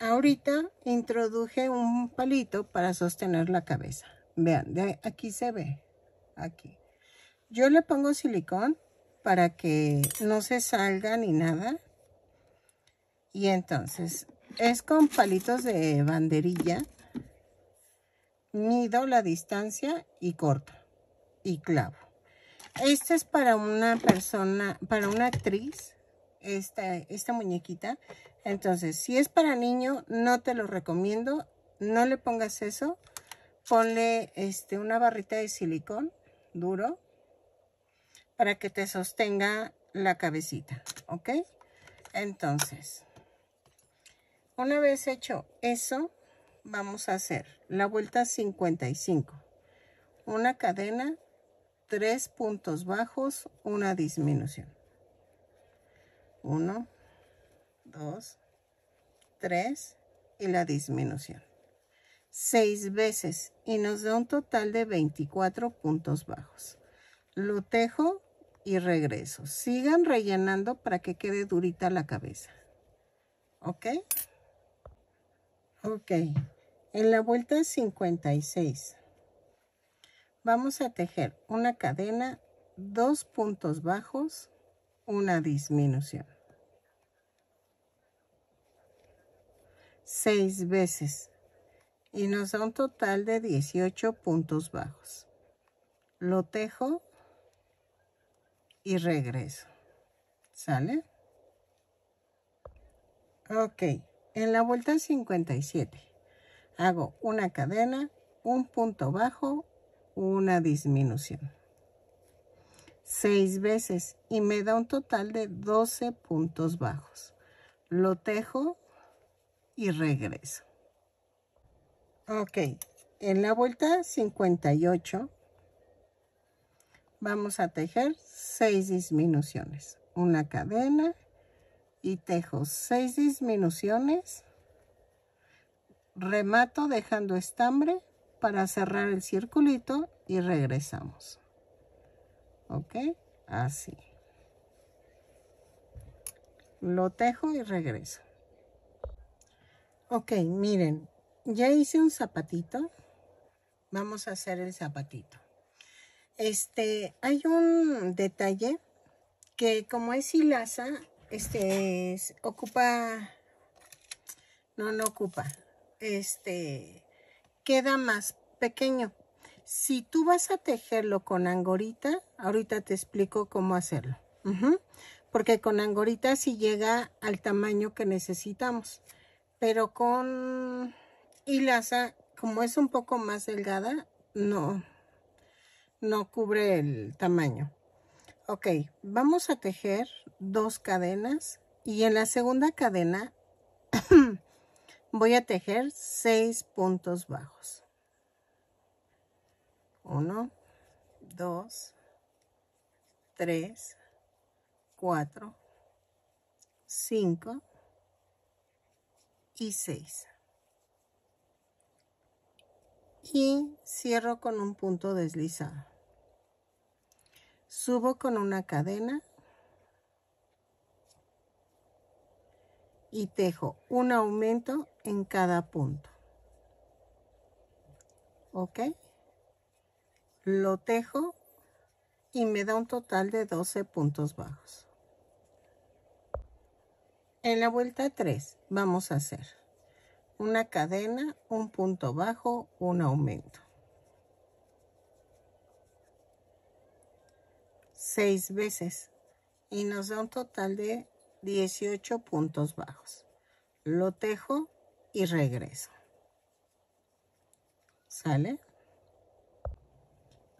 Ahorita introduje un palito para sostener la cabeza. Vean, de aquí se ve. Aquí. Yo le pongo silicón para que no se salga ni nada. Y entonces, es con palitos de banderilla. Mido la distancia y corto. Y clavo. Este es para una persona, para una actriz, esta, esta muñequita. Entonces, si es para niño, no te lo recomiendo. No le pongas eso. Ponle este, una barrita de silicón duro para que te sostenga la cabecita, ¿ok? Entonces, una vez hecho eso, vamos a hacer la vuelta 55. Una cadena, tres puntos bajos, una disminución. 1, dos, 3 y la disminución. seis veces y nos da un total de 24 puntos bajos. Lo tejo y regreso. Sigan rellenando para que quede durita la cabeza. ¿Ok? Ok, en la vuelta 56 vamos a tejer una cadena, dos puntos bajos, una disminución. Seis veces y nos da un total de 18 puntos bajos. Lo tejo y regreso. ¿Sale? Ok en la vuelta 57 hago una cadena, un punto bajo, una disminución. Seis veces y me da un total de 12 puntos bajos. Lo tejo y regreso. Ok, en la vuelta 58 vamos a tejer seis disminuciones. Una cadena, y tejo seis disminuciones, remato dejando estambre para cerrar el circulito y regresamos. ¿Ok? Así. Lo tejo y regreso. Ok, miren, ya hice un zapatito. Vamos a hacer el zapatito. Este, hay un detalle que como es hilaza, este, es, ocupa, no, no ocupa, este, queda más pequeño. Si tú vas a tejerlo con angorita, ahorita te explico cómo hacerlo. Porque con angorita sí llega al tamaño que necesitamos. Pero con hilaza, como es un poco más delgada, no, no cubre el tamaño. Ok, vamos a tejer dos cadenas y en la segunda cadena voy a tejer seis puntos bajos. Uno, dos, tres, cuatro, cinco y seis. Y cierro con un punto deslizado subo con una cadena y tejo un aumento en cada punto ok lo tejo y me da un total de 12 puntos bajos en la vuelta 3 vamos a hacer una cadena un punto bajo un aumento seis veces y nos da un total de 18 puntos bajos. Lo tejo y regreso. ¿Sale?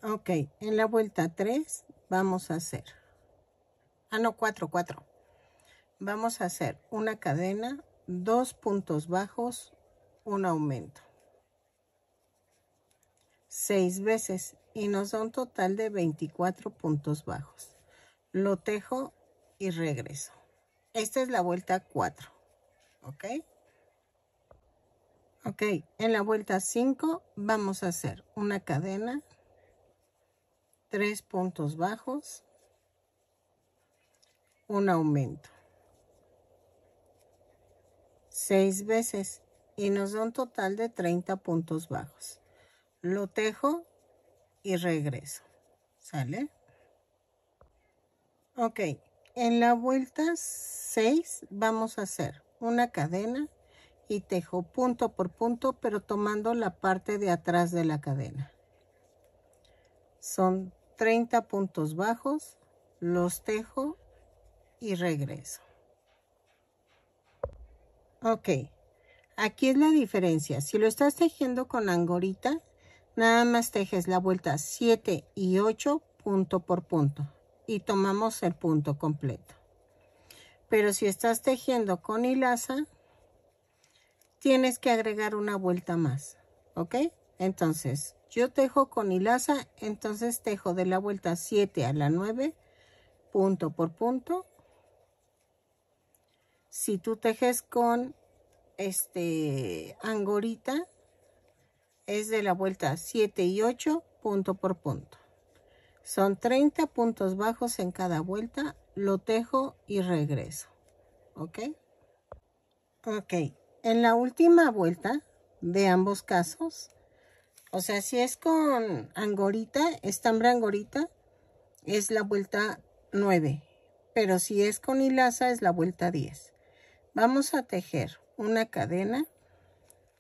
Ok, en la vuelta 3 vamos a hacer, ah no, 4, 4. Vamos a hacer una cadena, dos puntos bajos, un aumento. Seis veces y nos da un total de 24 puntos bajos. Lo tejo y regreso. Esta es la vuelta 4. ¿Ok? Ok, en la vuelta 5 vamos a hacer una cadena, 3 puntos bajos, un aumento. 6 veces y nos da un total de 30 puntos bajos. Lo tejo y regreso. ¿Sale? Ok, en la vuelta 6 vamos a hacer una cadena y tejo punto por punto, pero tomando la parte de atrás de la cadena. Son 30 puntos bajos, los tejo y regreso. Ok, aquí es la diferencia. Si lo estás tejiendo con angorita, Nada más tejes la vuelta 7 y 8 punto por punto y tomamos el punto completo. Pero si estás tejiendo con hilaza, tienes que agregar una vuelta más, ¿ok? Entonces, yo tejo con hilaza, entonces tejo de la vuelta 7 a la 9, punto por punto. Si tú tejes con este angorita, es de la vuelta 7 y 8 punto por punto. Son 30 puntos bajos en cada vuelta, lo tejo y regreso. ¿Ok? Ok, en la última vuelta de ambos casos, o sea, si es con angorita, estambre angorita, es la vuelta 9. Pero si es con hilaza, es la vuelta 10. Vamos a tejer una cadena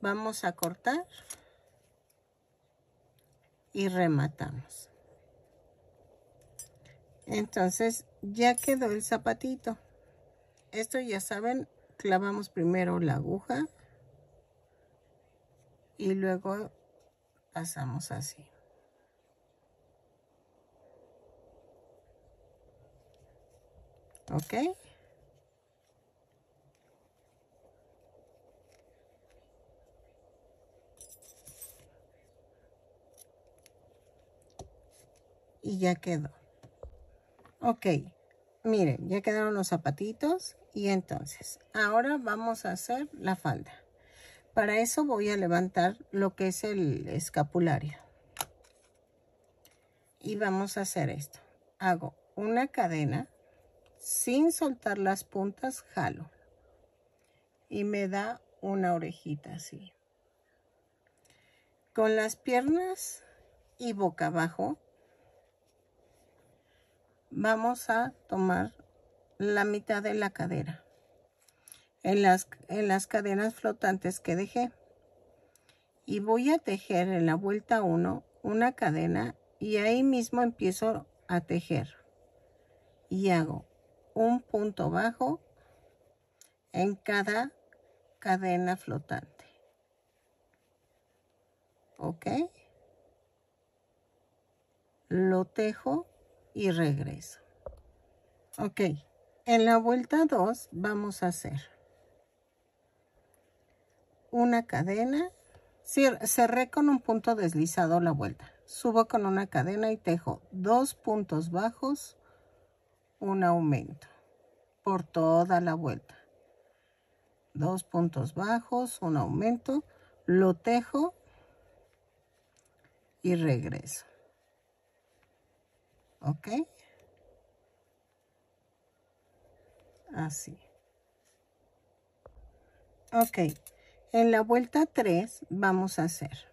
vamos a cortar y rematamos entonces ya quedó el zapatito esto ya saben clavamos primero la aguja y luego pasamos así ok y ya quedó. Ok, miren, ya quedaron los zapatitos y entonces ahora vamos a hacer la falda. Para eso voy a levantar lo que es el escapulario. Y vamos a hacer esto. Hago una cadena sin soltar las puntas, jalo. Y me da una orejita así. Con las piernas y boca abajo vamos a tomar la mitad de la cadera en las, en las cadenas flotantes que dejé y voy a tejer en la vuelta 1 una cadena y ahí mismo empiezo a tejer y hago un punto bajo en cada cadena flotante ok lo tejo y regreso. Ok, en la vuelta 2 vamos a hacer una cadena, cerré con un punto deslizado la vuelta, subo con una cadena y tejo dos puntos bajos, un aumento por toda la vuelta. Dos puntos bajos, un aumento, lo tejo y regreso. ¿Ok? Así. Ok. En la vuelta 3 vamos a hacer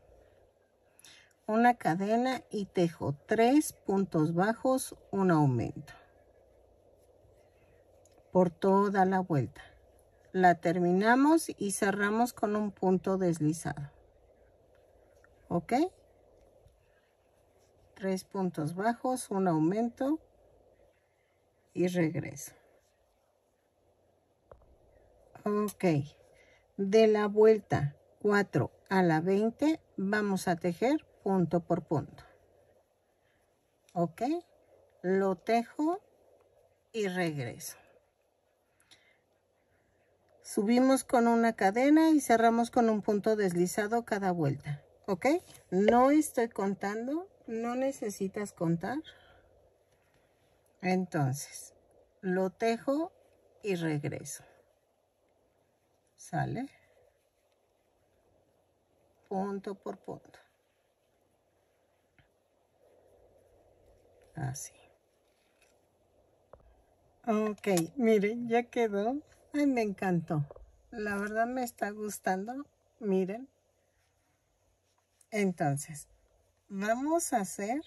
una cadena y tejo tres puntos bajos, un aumento. Por toda la vuelta. La terminamos y cerramos con un punto deslizado. ¿Ok? tres puntos bajos, un aumento y regreso. Ok, de la vuelta 4 a la 20 vamos a tejer punto por punto. Ok, lo tejo y regreso. Subimos con una cadena y cerramos con un punto deslizado cada vuelta. ¿Ok? No estoy contando no necesitas contar. Entonces, lo tejo y regreso. ¿Sale? Punto por punto. Así. Ok, miren, ya quedó. Ay, me encantó. La verdad me está gustando. Miren. Entonces, vamos a hacer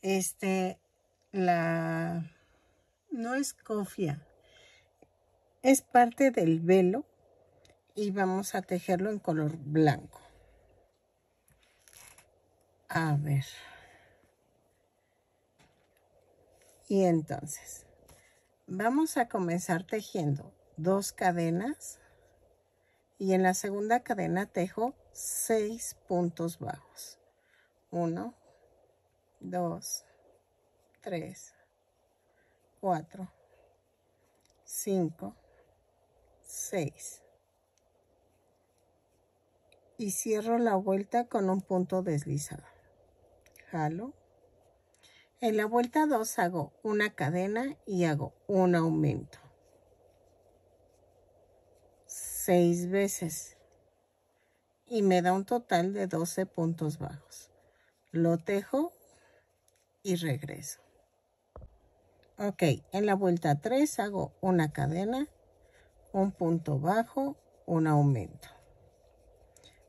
este la no es cofia es parte del velo y vamos a tejerlo en color blanco a ver y entonces vamos a comenzar tejiendo dos cadenas y en la segunda cadena tejo 6 puntos bajos. 1, 2, 3, 4, 5, 6. Y cierro la vuelta con un punto deslizado. Jalo. En la vuelta 2 hago una cadena y hago un aumento. seis veces y me da un total de 12 puntos bajos. Lo tejo y regreso. Ok, en la vuelta 3 hago una cadena, un punto bajo, un aumento.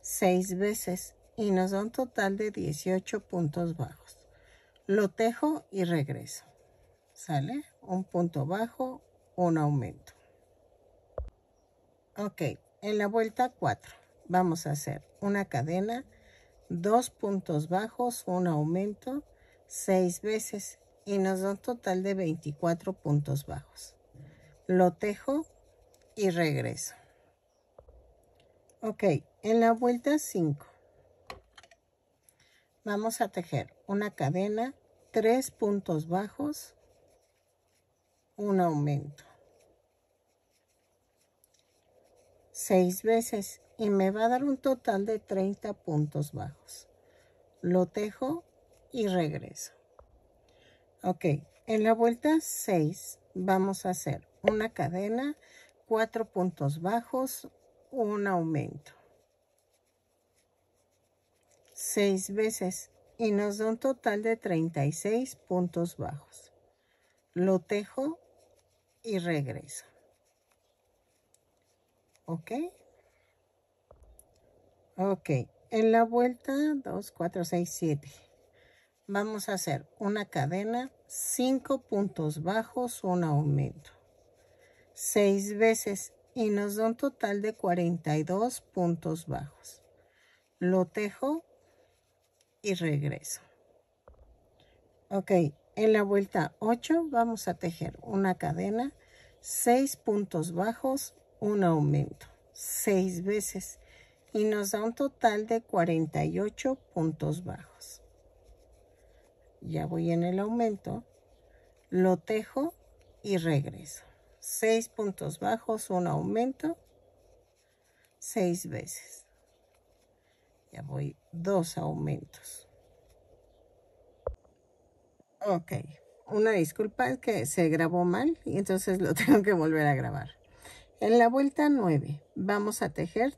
seis veces y nos da un total de 18 puntos bajos. Lo tejo y regreso. ¿Sale? Un punto bajo, un aumento. Ok, en la vuelta 4 vamos a hacer una cadena, dos puntos bajos, un aumento, seis veces y nos da un total de 24 puntos bajos. Lo tejo y regreso. Ok, en la vuelta 5 vamos a tejer una cadena, tres puntos bajos, un aumento. Seis veces y me va a dar un total de 30 puntos bajos. Lo tejo y regreso. Ok, en la vuelta 6 vamos a hacer una cadena, 4 puntos bajos, un aumento. 6 veces y nos da un total de 36 puntos bajos. Lo tejo y regreso. ¿Ok? Ok, en la vuelta 2, 4, 6, 7 vamos a hacer una cadena, 5 puntos bajos, un aumento. 6 veces y nos da un total de 42 puntos bajos. Lo tejo y regreso. Ok, en la vuelta 8 vamos a tejer una cadena, 6 puntos bajos, un aumento. 6 veces y nos da un total de 48 puntos bajos. Ya voy en el aumento, lo tejo y regreso. 6 puntos bajos, un aumento, 6 veces. Ya voy dos aumentos. Ok, una disculpa es que se grabó mal y entonces lo tengo que volver a grabar. En la vuelta 9 vamos a tejer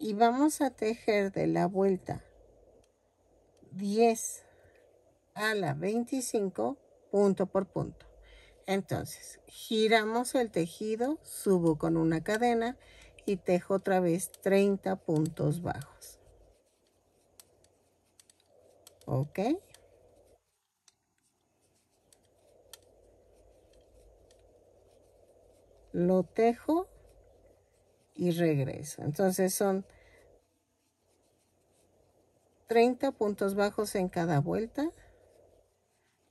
y vamos a tejer de la vuelta 10 a la 25 punto por punto. Entonces, giramos el tejido, subo con una cadena y tejo otra vez 30 puntos bajos. ¿Ok? Lo tejo y regreso. Entonces son 30 puntos bajos en cada vuelta.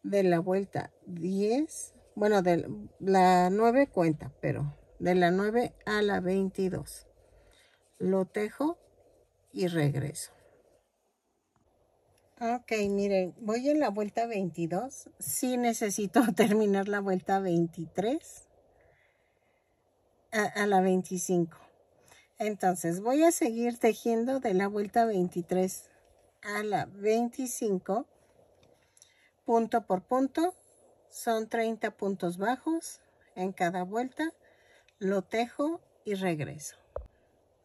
De la vuelta 10, bueno, de la 9 cuenta, pero de la 9 a la 22. Lo tejo y regreso. Ok, miren, voy en la vuelta 22. si necesito terminar la vuelta 23 a la 25. Entonces voy a seguir tejiendo de la vuelta 23 a la 25, punto por punto, son 30 puntos bajos en cada vuelta, lo tejo y regreso.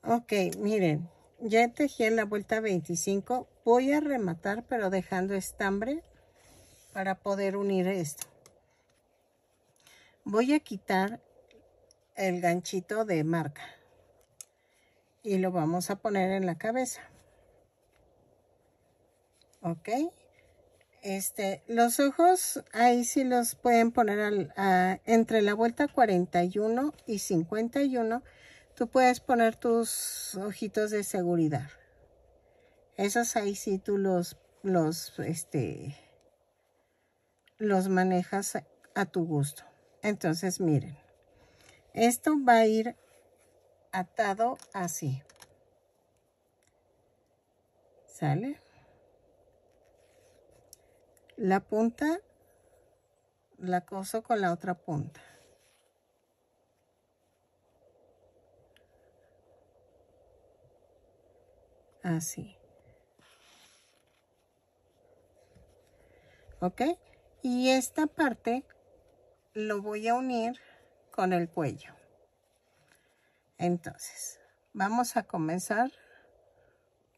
Ok, miren, ya tejí en la vuelta 25, voy a rematar pero dejando estambre para poder unir esto. Voy a quitar el ganchito de marca y lo vamos a poner en la cabeza. Ok. Este, los ojos ahí sí los pueden poner entre la vuelta 41 y 51. Tú puedes poner tus ojitos de seguridad. Esos ahí sí tú los, los, este, los manejas a tu gusto. Entonces, miren. Esto va a ir atado así. ¿Sale? La punta la coso con la otra punta. Así. ¿Ok? Y esta parte lo voy a unir con el cuello. Entonces, vamos a comenzar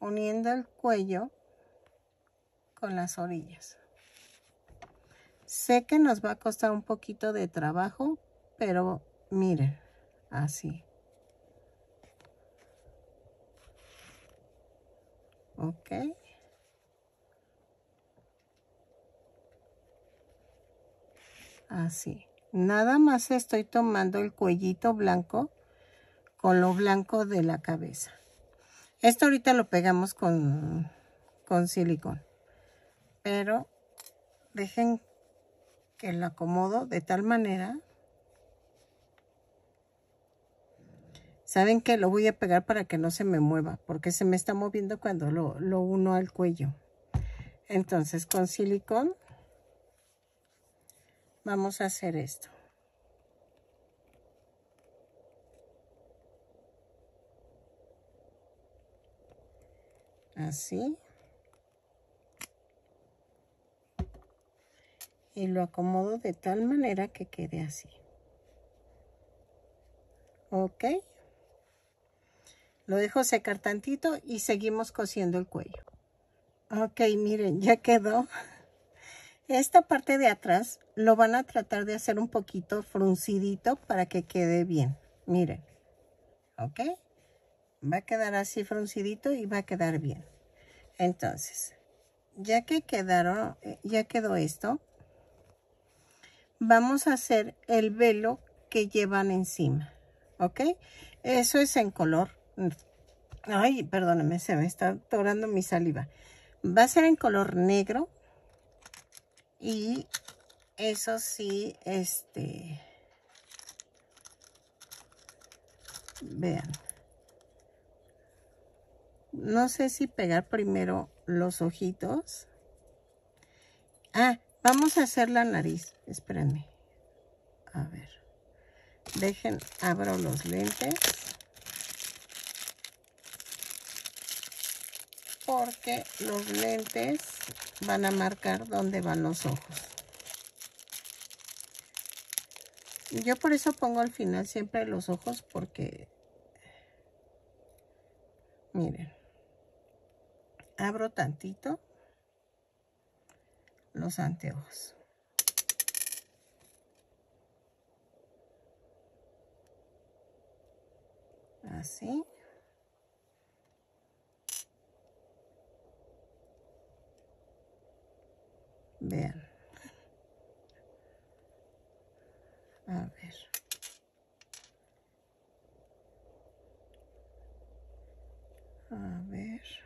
uniendo el cuello con las orillas. Sé que nos va a costar un poquito de trabajo, pero miren, así. Ok. Así. Nada más estoy tomando el cuellito blanco con lo blanco de la cabeza. Esto ahorita lo pegamos con, con silicón. Pero dejen que lo acomodo de tal manera. Saben que lo voy a pegar para que no se me mueva, porque se me está moviendo cuando lo, lo uno al cuello. Entonces con silicón vamos a hacer esto. así y lo acomodo de tal manera que quede así ok lo dejo secar tantito y seguimos cosiendo el cuello ok miren ya quedó esta parte de atrás lo van a tratar de hacer un poquito fruncidito para que quede bien miren ok va a quedar así fruncidito y va a quedar bien. Entonces, ya que quedaron, eh, ya quedó esto, vamos a hacer el velo que llevan encima, ¿ok? Eso es en color. Ay, perdóneme, se me está atorando mi saliva. Va a ser en color negro y eso sí, este, vean no sé si pegar primero los ojitos. Ah, vamos a hacer la nariz. Espérenme. A ver. Dejen, abro los lentes. Porque los lentes van a marcar dónde van los ojos. Yo por eso pongo al final siempre los ojos porque... Miren abro tantito los anteojos. Así. Vean. A ver. A ver.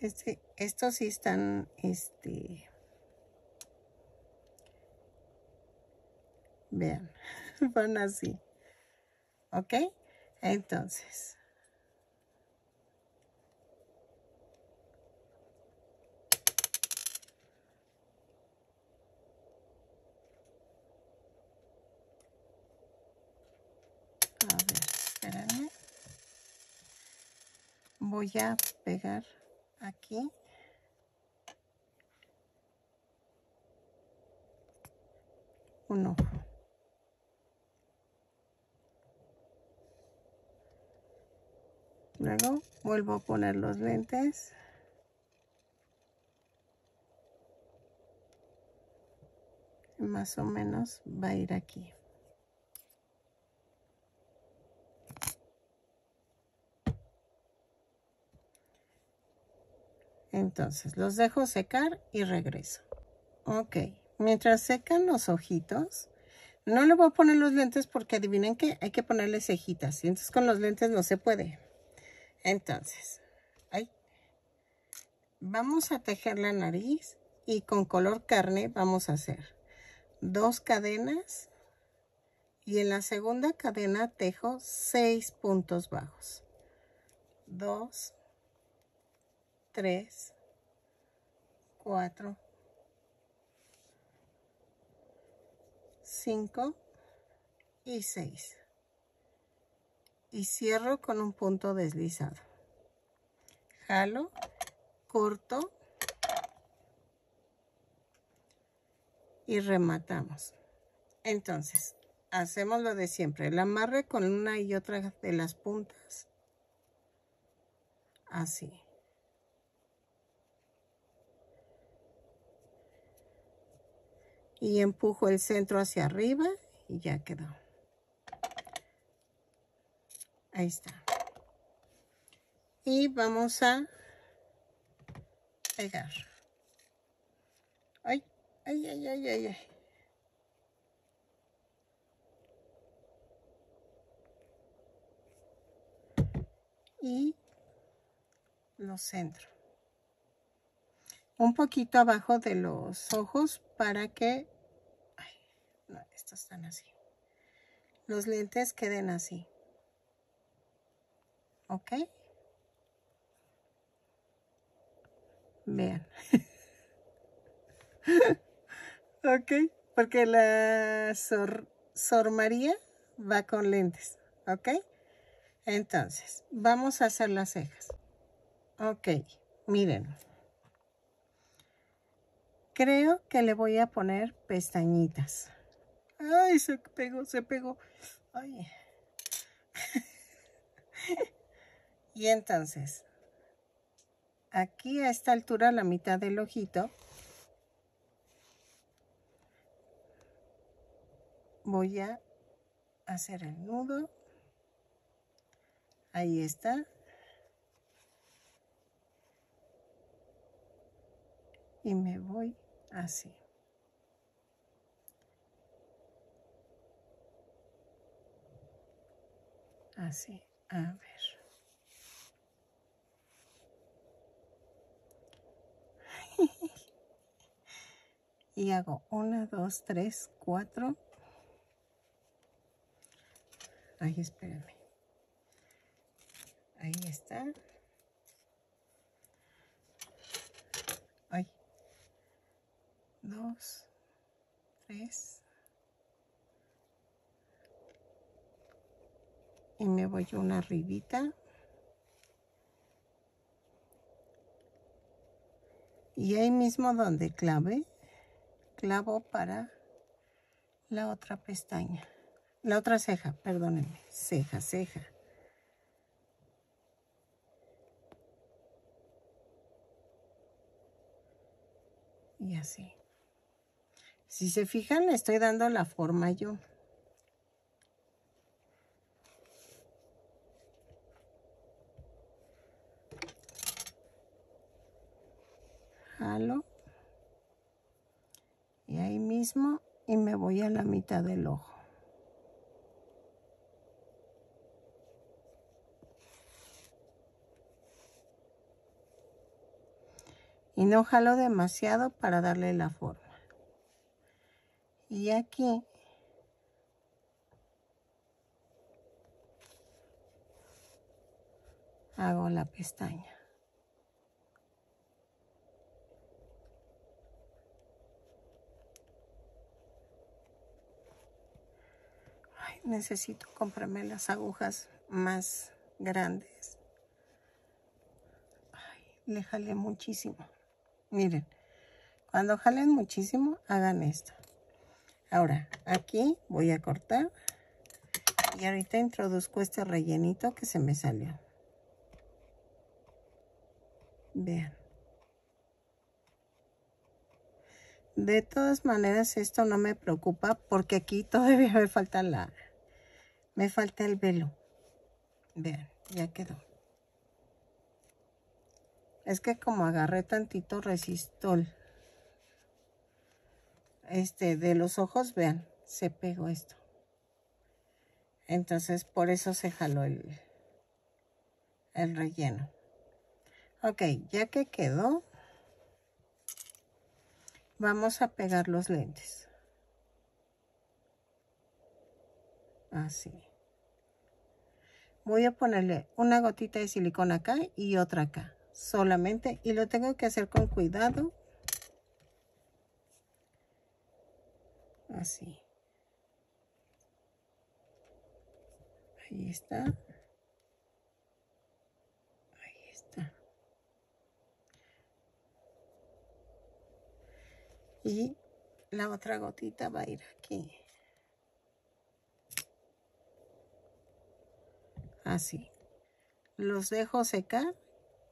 Este, estos sí están, este, vean, van así, ¿ok? Entonces, a ver, Voy a pegar aquí un Luego vuelvo a poner los lentes. Más o menos va a ir aquí. Entonces los dejo secar y regreso. Ok, mientras secan los ojitos, no le voy a poner los lentes porque adivinen que hay que ponerle cejitas. Y entonces con los lentes no se puede. Entonces, ahí. Vamos a tejer la nariz y con color carne vamos a hacer dos cadenas y en la segunda cadena tejo seis puntos bajos. Dos, Tres, 4, 5 y 6. Y cierro con un punto deslizado. Jalo, corto y rematamos. Entonces, hacemos lo de siempre. El amarre con una y otra de las puntas. Así. y empujo el centro hacia arriba y ya quedó. Ahí está. Y vamos a pegar. Ay, ay, ay, ay, ay, Y lo centro un poquito abajo de los ojos para que... no, estos están así. Los lentes queden así. ¿Ok? Vean. ok, porque la Sor, Sor María va con lentes. ¿Ok? Entonces, vamos a hacer las cejas. Ok, miren creo que le voy a poner pestañitas. Ay, se pegó, se pegó. Ay. y entonces, aquí a esta altura, la mitad del ojito, voy a hacer el nudo. Ahí está. Y me voy así. Así, a ver. y hago una, dos, tres, cuatro. Ahí, espérame, Ahí está. Dos. Tres. y me voy una arribita y ahí mismo donde clave clavo para la otra pestaña la otra ceja perdónenme ceja ceja y así si se fijan, le estoy dando la forma yo. Jalo. Y ahí mismo y me voy a la mitad del ojo. Y no jalo demasiado para darle la forma y aquí hago la pestaña. necesito comprarme las agujas más grandes. le jalé muchísimo. Miren, cuando jalen muchísimo, hagan esto. Ahora, aquí voy a cortar. Y ahorita introduzco este rellenito que se me salió. Vean. De todas maneras, esto no me preocupa porque aquí todavía me falta la... Me falta el velo. Vean, ya quedó. Es que como agarré tantito resistol este, de los ojos, vean, se pegó esto. Entonces, por eso se jaló el, el relleno. Ok, ya que quedó, vamos a pegar los lentes. Así. Voy a ponerle una gotita de silicona acá y otra acá, solamente. Y lo tengo que hacer con cuidado así. Ahí está. Ahí está. Y la otra gotita va a ir aquí. Así. Los dejo secar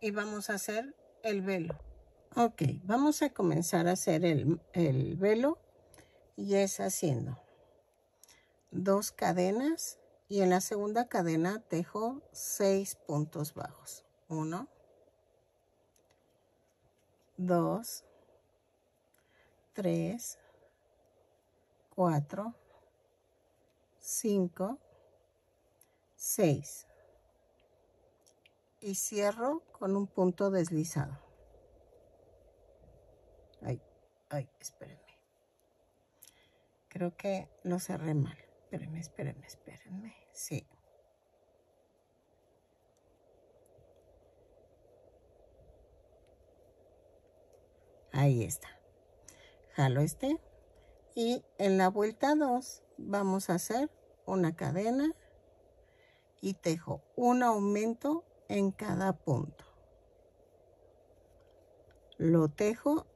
y vamos a hacer el velo. Ok, vamos a comenzar a hacer el, el velo y es haciendo dos cadenas y en la segunda cadena tejo seis puntos bajos. Uno, dos, tres, cuatro, cinco, seis. Y cierro con un punto deslizado. Ay, ay, esperen creo que lo cerré mal. Espérenme, espérenme, espérenme. Sí. Ahí está. Jalo este. Y en la vuelta 2 vamos a hacer una cadena y tejo un aumento en cada punto. Lo tejo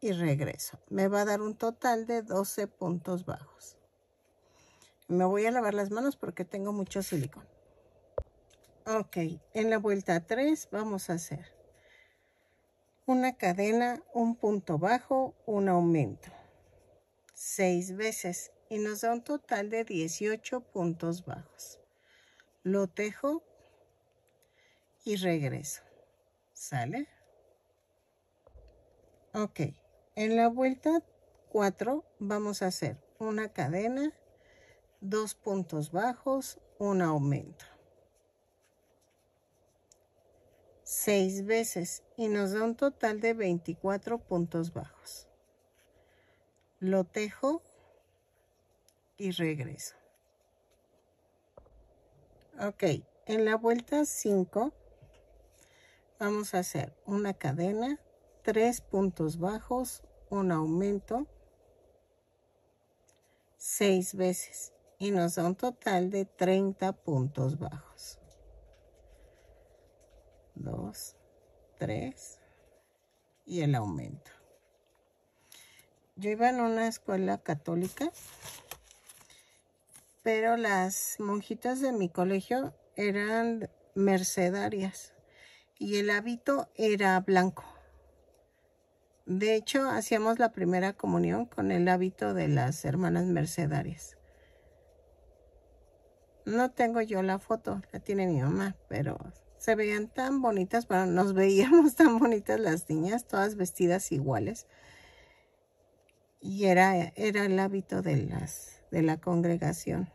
y regreso. Me va a dar un total de 12 puntos bajos. Me voy a lavar las manos porque tengo mucho silicón. Ok, en la vuelta 3 vamos a hacer una cadena, un punto bajo, un aumento. seis veces y nos da un total de 18 puntos bajos. Lo tejo y regreso. ¿Sale? Ok, en la vuelta 4 vamos a hacer una cadena, dos puntos bajos, un aumento. Seis veces y nos da un total de 24 puntos bajos. Lo tejo y regreso. Ok, en la vuelta 5 vamos a hacer una cadena, tres puntos bajos, un aumento seis veces y nos da un total de 30 puntos bajos. Dos, tres y el aumento. Yo iba en una escuela católica, pero las monjitas de mi colegio eran mercedarias y el hábito era blanco. De hecho, hacíamos la primera comunión con el hábito de las hermanas mercedarias. No tengo yo la foto, la tiene mi mamá, pero se veían tan bonitas, bueno, nos veíamos tan bonitas las niñas, todas vestidas iguales. Y era, era el hábito de, las, de la congregación.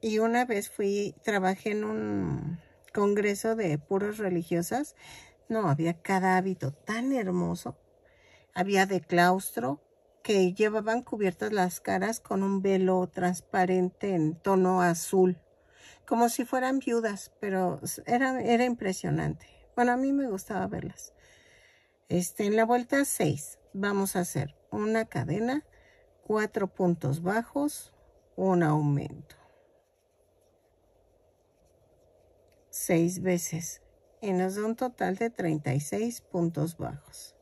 Y una vez fui, trabajé en un congreso de puros religiosas, no, había cada hábito tan hermoso. Había de claustro que llevaban cubiertas las caras con un velo transparente en tono azul, como si fueran viudas, pero era, era impresionante. Bueno, a mí me gustaba verlas. Este, en la vuelta 6 vamos a hacer una cadena, cuatro puntos bajos, un aumento. seis veces y nos da un total de 36 puntos bajos.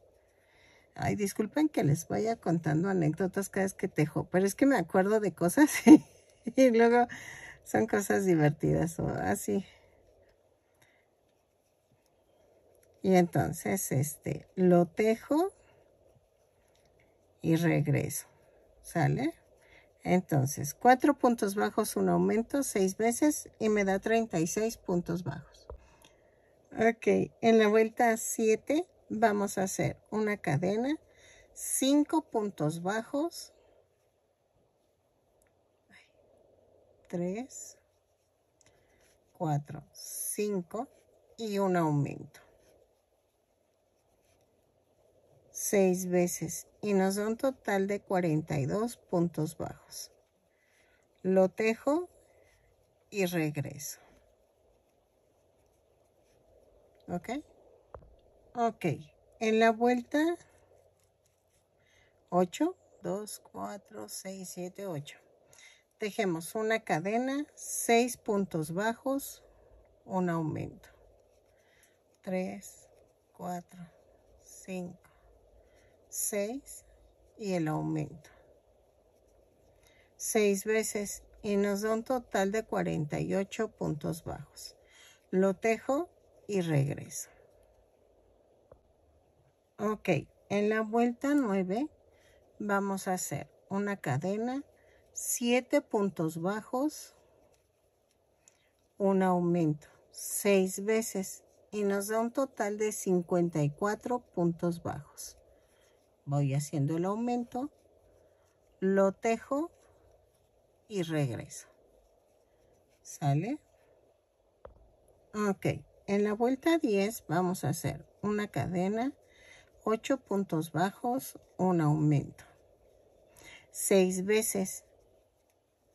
Ay, disculpen que les vaya contando anécdotas cada vez que tejo, pero es que me acuerdo de cosas y, luego son cosas divertidas o así. Y entonces, este, lo tejo y regreso, ¿sale? Entonces, cuatro puntos bajos, un aumento, seis veces y me da 36 puntos bajos. Ok, en la vuelta 7 vamos a hacer una cadena, cinco puntos bajos, tres, cuatro, cinco y un aumento. seis veces y nos da un total de 42 puntos bajos. Lo tejo y regreso. ¿Ok? Ok. En la vuelta 8, 2, 4, 6, 7, 8. Tejemos una cadena, 6 puntos bajos, un aumento. 3, 4, 5, 6 y el aumento. 6 veces y nos da un total de 48 puntos bajos. Lo tejo y regreso. Ok, en la vuelta 9 vamos a hacer una cadena, 7 puntos bajos, un aumento, 6 veces y nos da un total de 54 puntos bajos voy haciendo el aumento, lo tejo y regreso. ¿Sale? Ok, en la vuelta 10 vamos a hacer una cadena, 8 puntos bajos, un aumento. seis veces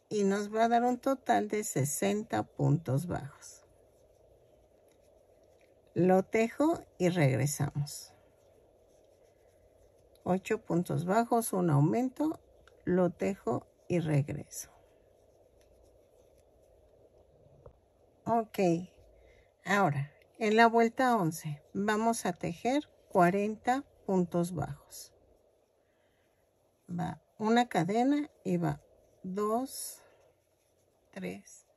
y nos va a dar un total de 60 puntos bajos. Lo tejo y regresamos. 8 puntos bajos, un aumento, lo tejo y regreso. Ok, ahora en la vuelta 11 vamos a tejer 40 puntos bajos. Va una cadena y va 2, 3,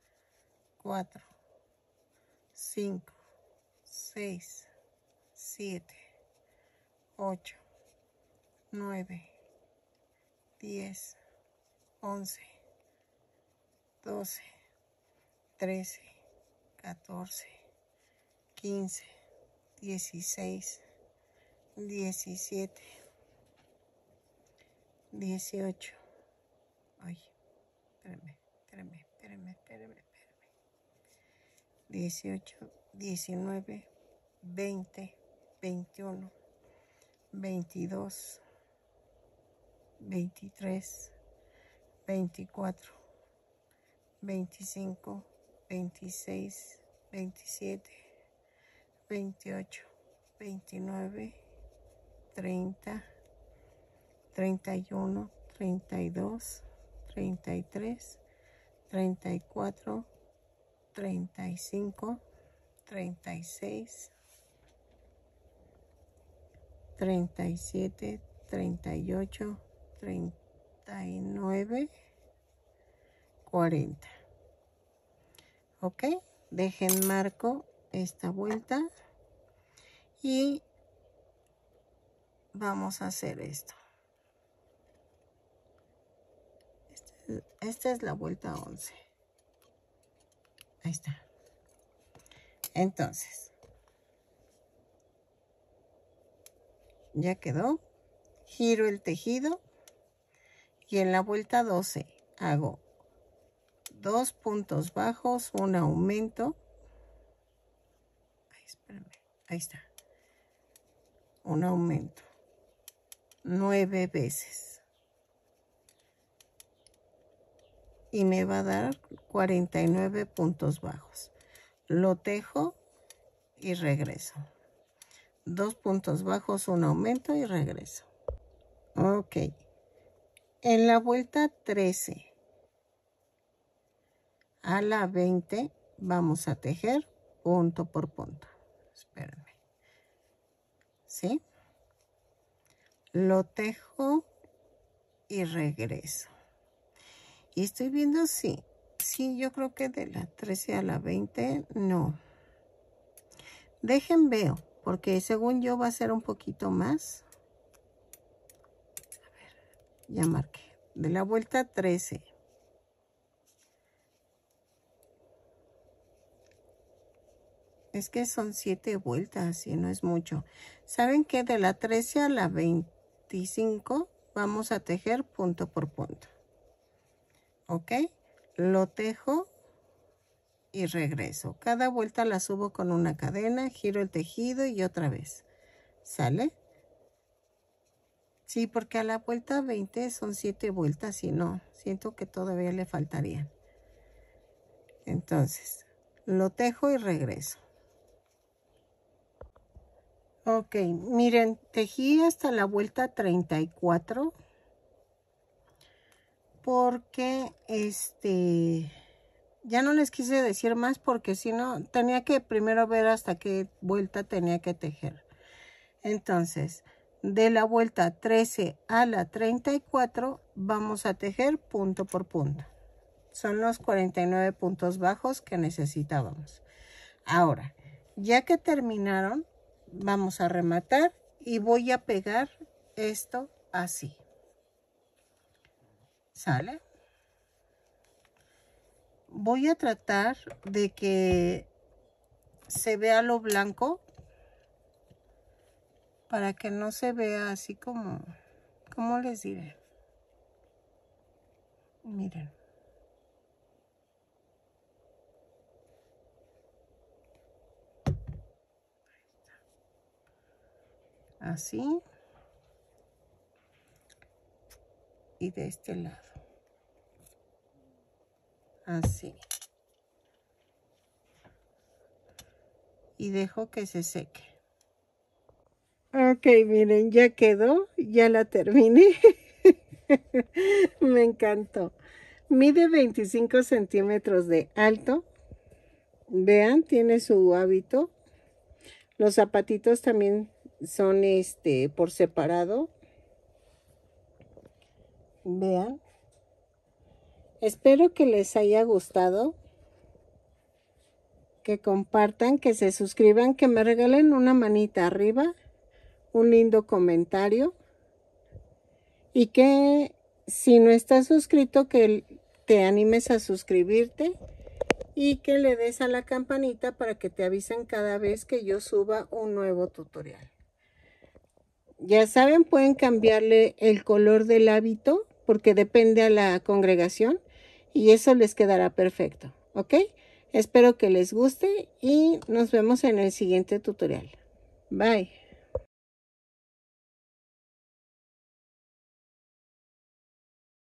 4, 5, 6, 7, 8, 9, 10, 11, 12, 13, 14, 15, 16, 17, 18. Ay, espérame, espérame, espérame, espérame, espérame. 18, 19, 20, 21, 22. 23, 24, 25, 26, 27, 28, 29, 30, 31, 32, 33, 34, 35, 36, 37, 38, 39 40 ok dejen marco esta vuelta y vamos a hacer esto este esta es la vuelta 11 ahí está entonces ya quedó giro el tejido y en la vuelta 12 hago dos puntos bajos, un aumento. ahí está. Un aumento. Nueve veces. Y me va a dar 49 puntos bajos. Lo tejo y regreso. Dos puntos bajos, un aumento y regreso. Ok. En la vuelta 13 a la 20 vamos a tejer punto por punto. Espérenme. ¿Sí? Lo tejo y regreso. Y estoy viendo sí. Sí, yo creo que de la 13 a la 20, no. Dejen veo, porque según yo va a ser un poquito más ya marqué de la vuelta 13 es que son 7 vueltas y no es mucho saben que de la 13 a la 25 vamos a tejer punto por punto ok lo tejo y regreso cada vuelta la subo con una cadena giro el tejido y otra vez sale Sí, porque a la vuelta 20 son 7 vueltas y no, siento que todavía le faltaría. Entonces, lo tejo y regreso. Ok, miren, tejí hasta la vuelta 34 porque este ya no les quise decir más porque si no tenía que primero ver hasta qué vuelta tenía que tejer. Entonces, de la vuelta 13 a la 34 vamos a tejer punto por punto son los 49 puntos bajos que necesitábamos ahora ya que terminaron vamos a rematar y voy a pegar esto así sale voy a tratar de que se vea lo blanco para que no se vea así como, ¿cómo les diré? Miren. Así. Y de este lado. Así. Y dejo que se seque. Ok, miren, ya quedó, ya la terminé. Me encantó. Mide 25 centímetros de alto. Vean, tiene su hábito. Los zapatitos también son este por separado. Vean. Espero que les haya gustado. Que compartan, que se suscriban, que me regalen una manita arriba un lindo comentario y que si no estás suscrito, que te animes a suscribirte y que le des a la campanita para que te avisen cada vez que yo suba un nuevo tutorial. Ya saben, pueden cambiarle el color del hábito porque depende a la congregación y eso les quedará perfecto, ¿ok? Espero que les guste y nos vemos en el siguiente tutorial. Bye.